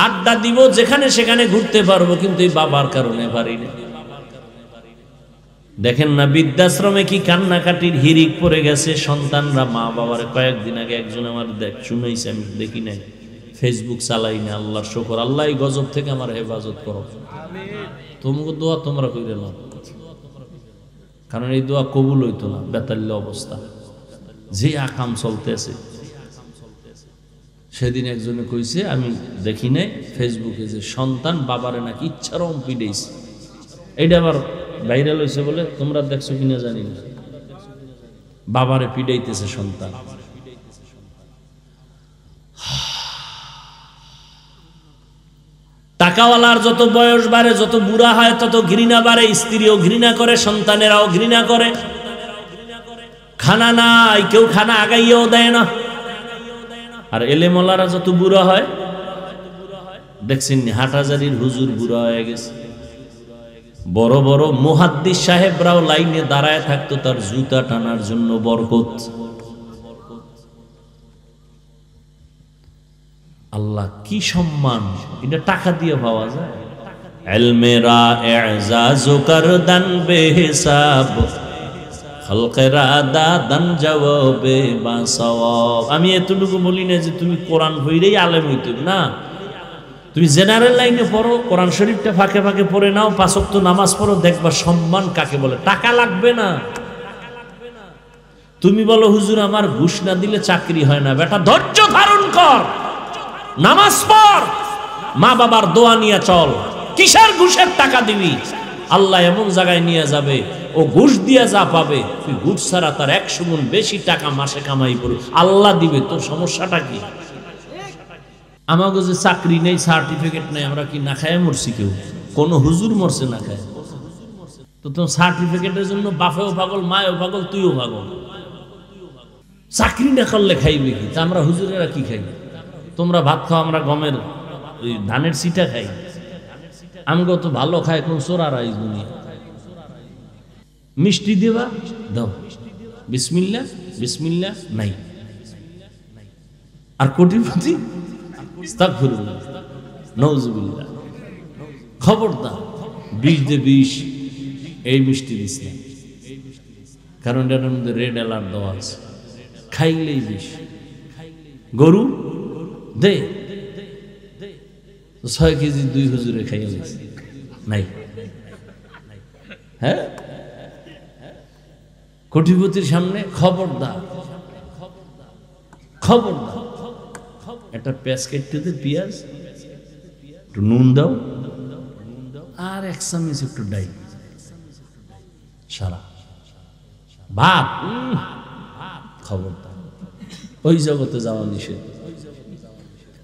আড্ডা দিব যেখানে সেখানে ঘুরতে পারবো কিন্তু এই বাবার কারণে পারি না দেখেন না বৃদ্ধাশ্রমে কি কান্নাকাটির হিরিক পরে গেছে সন্তানরা মা বাবার কয়েকদিন আগে একজন আমার দেখ শুনেছি আমি দেখি নাই ফেসবুক চালাই না আল্লাহর শকর আল্লাহ গজব থেকে আমার হেফাজত করো তোমাকে দোয়া তোমরা কইরে লাভ কারণ এই দোয়া কবুল হইতো না বেতাল্য অবস্থা যে আকাম চলতেছে সেদিন একজনে কইছে আমি দেখি নাই ফেসবুকে যে সন্তান বাবারে নাকি ইচ্ছারম পিডেছে এইটা আবার ভাইরাল হয়েছে বলে তোমরা দেখছো কিনা জানি না বাবারে পিডাইতেছে সন্তান টাকাওয়ালার যত বয়স বাড়ে যত বুড়া হয় তত ঘৃণা বাড়ে স্ত্রীও ঘৃণা করে সন্তানেরাও ঘৃণা করে খানা নাই কেউ খানা আগাইয়েও দেয় না আর এলেমলারা যত বুড়া হয় দেখছেন হাটাজারির হুজুর বুড়া হয়ে গেছে বড় বড় মোহাদ্দিস সাহেবরাও লাইনে দাঁড়ায় থাকতো তার জুতা টানার জন্য বরকত আল্লাহ কি সম্মান এটা টাকা দিয়ে পাওয়া যায় এলমেরা এজাজু কর দান বেহিসাব দা দান বা আমি এতটুকু বলি না যে তুমি কোরআন হইলেই আলেম হইত না তুমি জেনারেল লাইনে পড়ো কোরআন শরীফটা ফাঁকে ফাঁকে পড়ে নাও পাঁচক্ত নামাজ পড়ো দেখবা সম্মান কাকে বলে টাকা লাগবে না তুমি বলো হুজুর আমার ঘুষ না দিলে চাকরি হয় না বেটা ধৈর্য ধারণ কর নামাজ পড় মা বাবার দোয়া নিয়ে চল কিসের ঘুষের টাকা দিবি আল্লাহ এমন জায়গায় নিয়ে যাবে ও ঘুষ দিয়ে যা পাবে তুই ঘুষ ছাড়া তার একশো গুণ বেশি টাকা মাসে কামাই করবি আল্লাহ দিবে তোর সমস্যাটা কি আমাকে যে চাকরি নেই সার্টিফিকেট নেই আমরা কি না খায় মরছি কেউ কোন হুজুর মরছে না খায় তো তোর সার্টিফিকেটের জন্য বাফেও পাগল মায়ও পাগল তুইও পাগল চাকরি না করলে খাইবে কি তা আমরা হুজুরেরা কি খাইবে তোমরা ভাত খাও আমরা গমের ওই ধানের সিটা খাই আমগো তো ভালো খায় কোন সোরা রাই দুনিয়া মিষ্টি দেবা দাও বিসমিল্লা বিসমিল্লা নাই আর কোটিপতি খবর দাও বিষ দে বিষ এই মিষ্টি দিস না কারণ এটার মধ্যে রেড অ্যালার্ট দেওয়া আছে খাইলেই বিষ গরু দে ছয় কেজি দুই হুজুরে খাই নাই হ্যাঁ কোটিপতির সামনে খবর দাও খবর দাও একটা পেঁয়াজ কেটে দে পেঁয়াজ একটু নুন দাও আর এক চামিচ একটু ডাই সারা ভাত খবর দাও ওই জগতে যাওয়া নিষেধ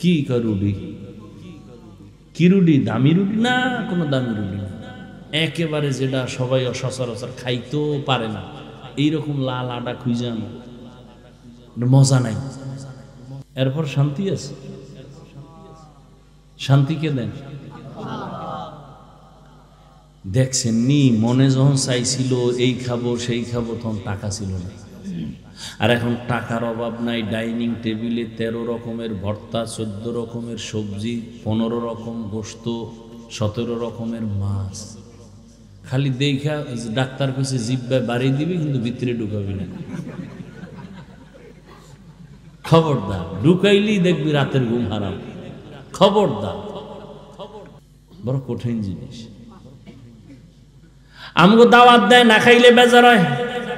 কি কারুডি কি রুটি দামি রুটি না কোনো দামি রুটি না একেবারে যেটা সবাই অসচরাচর খাইতেও পারে না এইরকম লাল আডা খুঁজানো মজা নাই এরপর শান্তি আছে শান্তিকে দেন দেখছেন নি মনে যখন চাইছিল এই খাবো সেই খাবো তখন টাকা ছিল না আর এখন টাকার অভাব নাই ডাইনিং টেবিলে ১৩ রকমের ভর্তা ১৪ রকমের সবজি পনেরো রকম গোস্ত সতেরো রকমের মাছ খালি দেখা ডাক্তার কাছে জিব্বায় বাড়িয়ে দিবি কিন্তু ভিতরে ঢুকাবি না খবরদার ঢুকাইলেই দেখবি রাতের ঘুম হারাম খবরদার বড় কঠিন জিনিস আমগো দাওয়াত দেয় না খাইলে বেজার হয়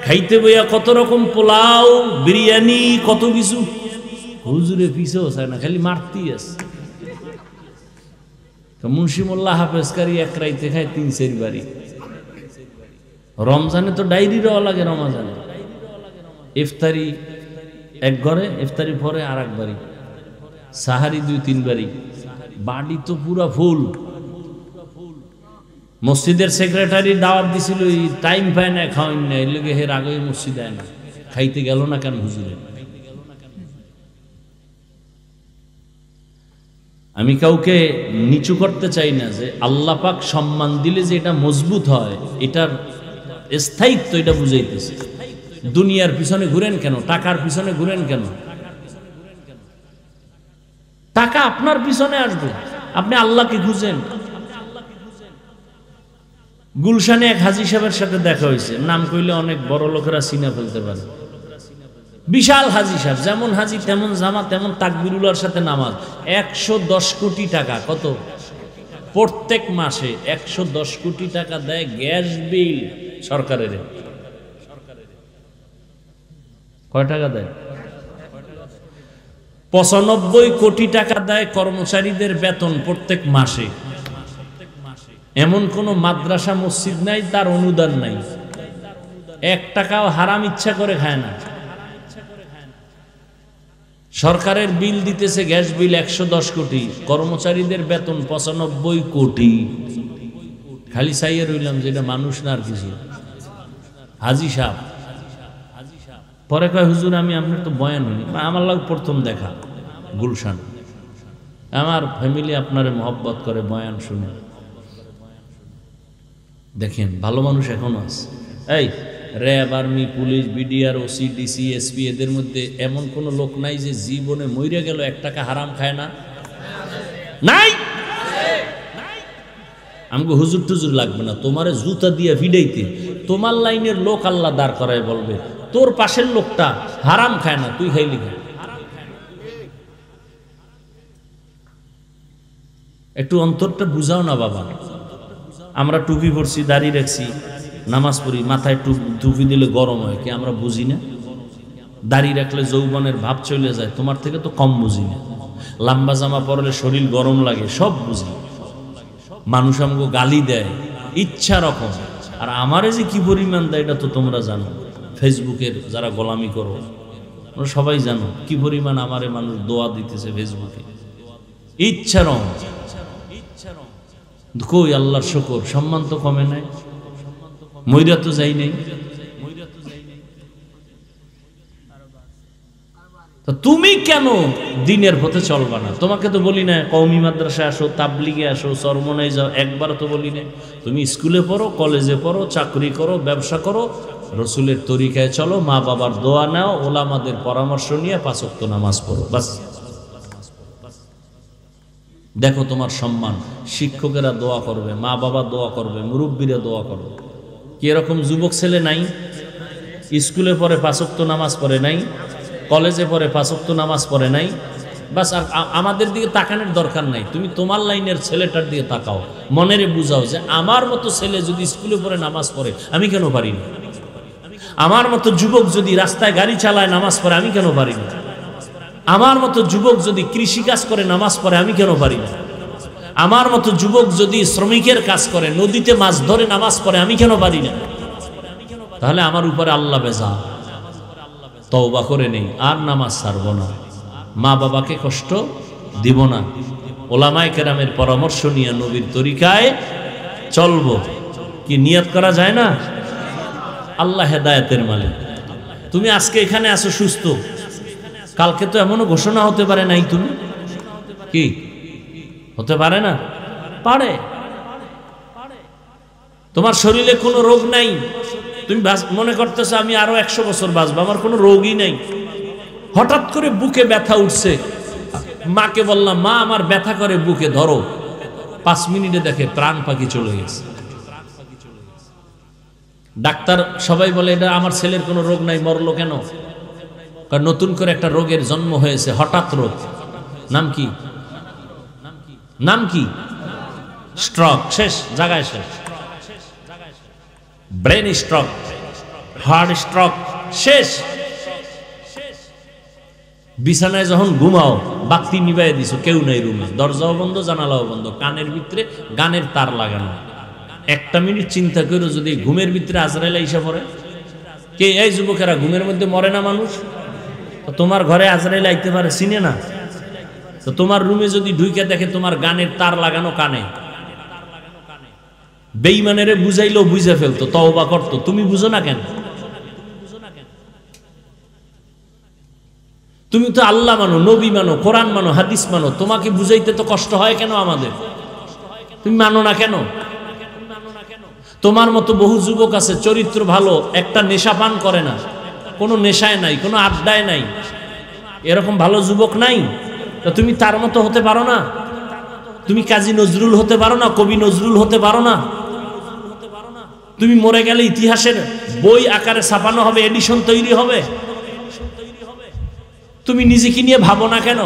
খাইতে বইয়া কত রকম পোলাও বিরিয়ানি কত কিছু হুজুরে পিছে চায় না খালি মারতেই আছে মুন্সি মোল্লা কারি এক রাইতে খায় তিন চার বাড়ি রমজানে তো ডায়েরি রওয়া লাগে রমজানে ইফতারি এক ঘরে ইফতারি পরে আর এক বাড়ি সাহারি দুই তিন বাড়ি বাড়ি তো পুরা ফুল মসজিদের সেক্রেটারি দাওয়াত দিছিল টাইম পায় না খাওয়াই না এর হের আগে মসজিদ আয় না খাইতে গেল না কেন হুজুরে আমি কাউকে নিচু করতে চাই না যে আল্লাহ পাক সম্মান দিলে যে এটা মজবুত হয় এটার স্থায়িত্ব এটা বুঝাইতেছে দুনিয়ার পিছনে ঘুরেন কেন টাকার পিছনে ঘুরেন কেন টাকা আপনার পিছনে আসবে আপনি আল্লাহকে খুঁজেন গুলশানে এক হাজি সাহেবের সাথে দেখা হয়েছে নাম কইলে অনেক বড় লোকেরা সিনা ফেলতে পারে বিশাল হাজি সাহেব যেমন হাজি তেমন জামা তেমন তাকবিরুলার সাথে নামাজ একশো দশ কোটি টাকা কত প্রত্যেক মাসে একশো দশ কোটি টাকা দেয় গ্যাস বিল সরকারের কয় টাকা দেয় পঁচানব্বই কোটি টাকা দেয় কর্মচারীদের বেতন প্রত্যেক মাসে এমন কোনো মাদ্রাসা মসজিদ নাই তার অনুদান নাই এক টাকাও হারাম ইচ্ছা করে খায় না সরকারের বিল দিতেছে গ্যাস বিল একশো দশ কোটি কর্মচারীদের বেতন পঁচানব্বই কোটি খালি চাইয়ে রইলাম যেটা মানুষ না আর কিছু হাজি সাহ পরে কয় হুজুর আমি আপনার তো বয়ান হই আমার লাগ প্রথম দেখা গুলশান আমার ফ্যামিলি আপনারে মহব্বত করে বয়ান শুনে দেখেন ভালো মানুষ এখনও আছে এই RAB army police BDR OC DC SP এদের মধ্যে এমন কোনো লোক নাই যে জীবনে মরে গেল এক টাকা হারাম খায় না নাই আমাকে হুজুর টুজুর লাগবে না তোমারে জুতা দিয়া ভিডাইতে তোমার লাইনের লোক আল্লাহ দাঁড় করায় বলবে তোর পাশের লোকটা হারাম খায় না তুই খাইলি খাই একটু অন্তরটা বুঝাও না বাবা আমরা টুপি পরছি দাঁড়িয়ে রাখছি নামাজ পড়ি মাথায় টুপি দিলে গরম হয় কি আমরা বুঝি না দাঁড়িয়ে রাখলে যৌবনের ভাব চলে যায় তোমার থেকে তো কম বুঝি না লাম্বা জামা পরলে শরীর গরম লাগে সব বুঝি মানুষ আমাকে গালি দেয় ইচ্ছা রকম আর আমারে যে কি পরিমাণ দেয় এটা তো তোমরা জানো ফেসবুকের যারা গোলামি করো সবাই জানো কি পরিমাণ আমারে মানুষ দোয়া দিতেছে ফেসবুকে ইচ্ছা রকম কই আল্লাহর শকর সম্মান তো কমে নাই ময়রা তো যাই নাই তুমি কেন দিনের পথে চলবা না তোমাকে তো বলি না কৌমি মাদ্রাসা আসো তাবলিগে আসো সরমনে যাও একবার তো বলি না তুমি স্কুলে পড়ো কলেজে পড়ো চাকরি করো ব্যবসা করো রসুলের তরিকায় চলো মা বাবার দোয়া নাও ওলামাদের পরামর্শ নিয়ে পাঁচক্ত নামাজ পড়ো বাস দেখো তোমার সম্মান শিক্ষকেরা দোয়া করবে মা বাবা দোয়া করবে মুরব্বীরা দোয়া করবে কি এরকম যুবক ছেলে নাই স্কুলে পরে পাঁচক্ত নামাজ পড়ে নাই কলেজে পরে পাঁচক্ত নামাজ পড়ে নাই বাস আর আমাদের দিকে তাকানোর দরকার নাই তুমি তোমার লাইনের ছেলেটার দিকে তাকাও মনেরে বুঝাও যে আমার মতো ছেলে যদি স্কুলে পড়ে নামাজ পড়ে আমি কেন পারি না আমার মতো যুবক যদি রাস্তায় গাড়ি চালায় নামাজ পড়ে আমি কেন পারি না আমার মতো যুবক যদি কৃষি কাজ করে নামাজ পড়ে আমি কেন পারি না আমার মতো যুবক যদি শ্রমিকের কাজ করে নদীতে মাছ ধরে নামাজ পড়ে আমি কেন পারি না তাহলে আমার উপরে আল্লাহ বেজা তওবা করে নেই আর নামাজ ছাড়ব না মা বাবাকে কষ্ট দিব না ওলামায় কেরামের পরামর্শ নিয়ে নবীর তরিকায় চলব কি নিয়ত করা যায় না আল্লাহ হেদায়তের মালিক তুমি আজকে এখানে আছো সুস্থ কালকে তো এমনও ঘোষণা হতে পারে নাই তুমি কি হতে পারে না পারে তোমার শরীরে কোনো রোগ নাই তুমি মনে করতেছো আমি আরো একশো বছর বাঁচবো আমার কোনো রোগই নাই হঠাৎ করে বুকে ব্যথা উঠছে মাকে বললাম মা আমার ব্যথা করে বুকে ধরো পাঁচ মিনিটে দেখে প্রাণ পাখি চলে গেছে ডাক্তার সবাই বলে এটা আমার ছেলের কোনো রোগ নাই মরলো কেন কারণ নতুন করে একটা রোগের জন্ম হয়েছে হঠাৎ রোগ নাম কি নাম কি স্ট্রক শেষ জায়গায় শেষ ব্রেন স্ট্রক হার্ট স্ট্রক শেষ বিছানায় যখন ঘুমাও বাক্তি নিবাই দিছো কেউ নাই রুমে দরজাও বন্ধ জানালাও বন্ধ কানের ভিতরে গানের তার লাগানো একটা মিনিট চিন্তা করো যদি ঘুমের ভিতরে আজরাইলা ইসা পড়ে কে এই যুবকেরা ঘুমের মধ্যে মরে না মানুষ তোমার ঘরে আজরাইল আইতে পারে চিনে না তো তোমার রুমে যদি ঢুইকে দেখে তোমার গানের তার লাগানো কানে বেইমানেরে বুঝাইলেও বুঝে ফেলতো তও বা করতো তুমি বুঝো না কেন তুমি তো আল্লাহ মানো নবী মানো কোরআন মানো হাদিস মানো তোমাকে বুঝাইতে তো কষ্ট হয় কেন আমাদের তুমি মানো না কেন তোমার মতো বহু যুবক আছে চরিত্র ভালো একটা নেশা পান করে না কোনো নেশায় নাই কোনো আড্ডায় নাই এরকম ভালো যুবক নাই তা তুমি তার মতো হতে পারো না তুমি কাজী নজরুল হতে পারো না কবি নজরুল হতে পারো না তুমি মরে গেলে ইতিহাসের বই আকারে ছাপানো হবে এডিশন তৈরি হবে তুমি নিজেকে নিয়ে ভাবো না কেন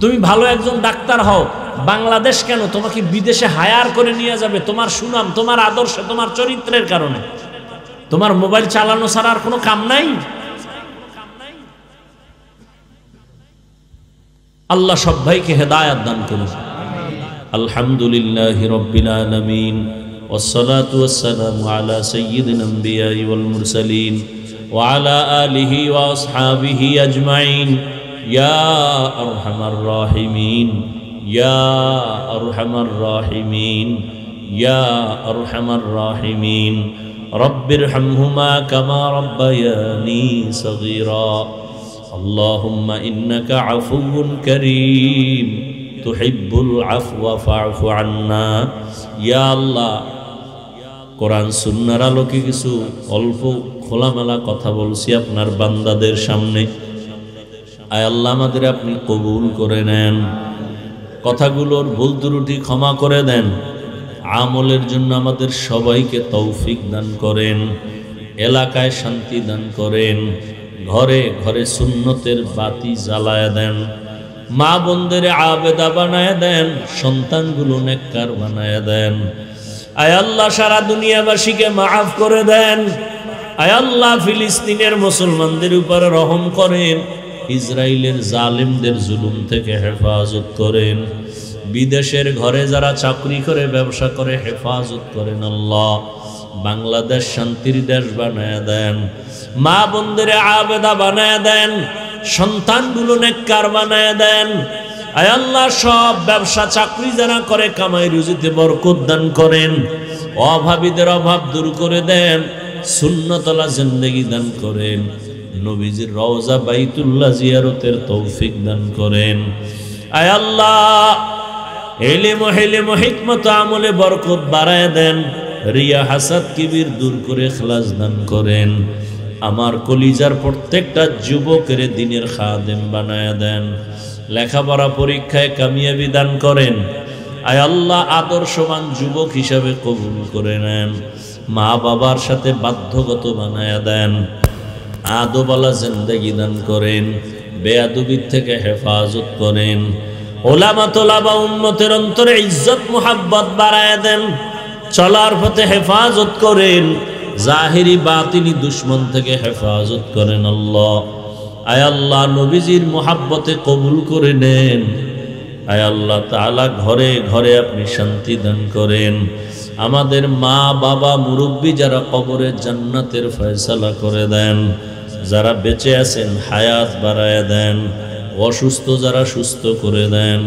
তুমি ভালো একজন ডাক্তার হও বাংলাদেশ কেন তোমাকে বিদেশে হায়ার করে নিয়ে যাবে তোমার সুনাম তোমার আদর্শ তোমার চরিত্রের কারণে তোমার মোবাইল চালানো ছাড়া আর কোনো কাম নাই আল্লাহ সব ভাইকে হেদায়াত দান করুন আলহামদুলিল্লাহ রব্বিল আলামিন والصلاة والسلام على سيد الأنبياء والمرسلين وعلى آله وأصحابه أجمعين يا أرحم الراحمين يا أرحم الراحمين يا أرحم الراحمين, يا أرحم الراحمين রব্বির হামহুমা কামা রব্বায়ানি সগীরা আল্লাহুম্মা ইন্নাকা আফুউন করিম তুহিব্বুল আফওয়া ফাফু আন্না ইয়া আল্লাহ কোরআন সুন্নার আলোকে কিছু অল্প খোলামেলা কথা বলছি আপনার বান্দাদের সামনে আয় আল্লাহ আমাদের আপনি কবুল করে নেন কথাগুলোর ভুল ত্রুটি ক্ষমা করে দেন আমলের জন্য আমাদের সবাইকে তৌফিক দান করেন এলাকায় শান্তি দান করেন ঘরে ঘরে সুন্নতের বাতি জ্বালায় দেন মা বন্ধের আবেদা বানায় দেন সন্তানগুলো নেককার বানায় দেন আয়াল্লাহ সারা দুনিয়াবাসীকে মাফ করে দেন আয়াল্লাহ ফিলিস্তিনের মুসলমানদের উপরে রহম করেন ইসরায়েলের জালেমদের জুলুম থেকে হেফাজত করেন বিদেশের ঘরে যারা চাকরি করে ব্যবসা করে হেফাজত করেন আল্লাহ বাংলাদেশ শান্তির দেশ বানায় দেন মা বন্ধের আবেদা বানায় দেন সন্তানগুলো নেককার বানায় দেন আল্লাহ সব ব্যবসা চাকরি যারা করে কামাই রুজিতে বরকত দান করেন অভাবীদের অভাব দূর করে দেন শূন্যতলা জিন্দগি দান করেন নবীজির রওজা বাইতুল্লাহ জিয়ারতের তৌফিক দান করেন আয় আল্লাহ এলেম হেলেম হিকমত আমলে বরকত বাড়ায় দেন রিয়া হাসাদ কিবির দূর করে খ্লাস দান করেন আমার কলিজার প্রত্যেকটা যুবকের দিনের খাদেম বানায় দেন লেখাপড়া পরীক্ষায় কামিয়াবি দান করেন আয় আল্লাহ আদর্শমান যুবক হিসাবে কবুল করে নেন মা বাবার সাথে বাধ্যগত বানায় দেন আদোবালা জিন্দগি দান করেন বেয়াদুবির থেকে হেফাজত করেন ওলামা তোলাবা উম্মতের অন্তরে ইজ্জত মোহাব্বত বাড়ায় দেন চলার পথে হেফাজত করেন জাহিরি তিনি দুশ্মন থেকে হেফাজত করেন আল্লাহ আয় আল্লাহ নবীজির মোহাব্বতে কবুল করে নেন আয় আল্লাহ তালা ঘরে ঘরে আপনি শান্তি দান করেন আমাদের মা বাবা মুরব্বী যারা কবরে জান্নাতের ফয়সালা করে দেন যারা বেঁচে আছেন হায়াত বাড়ায় দেন অসুস্থ যারা সুস্থ করে দেন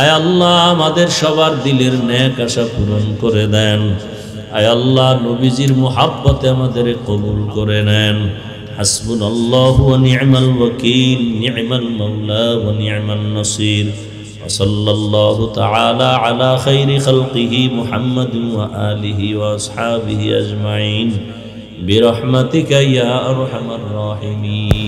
আয় আল্লাহ আমাদের সবার দিলের ন্যাক আশা পূরণ করে দেন আয় আল্লাহ নবীজির মোহাব্বতে আমাদের কবুল করে নেন হাসবুল আল্লাহ নিয়মাল ওকিল নিয়মাল মাল্লা ও নিয়মাল নসির وصلى الله تعالى على خير خلقه محمد وآله وأصحابه أجمعين برحمتك يا أرحم الراحمين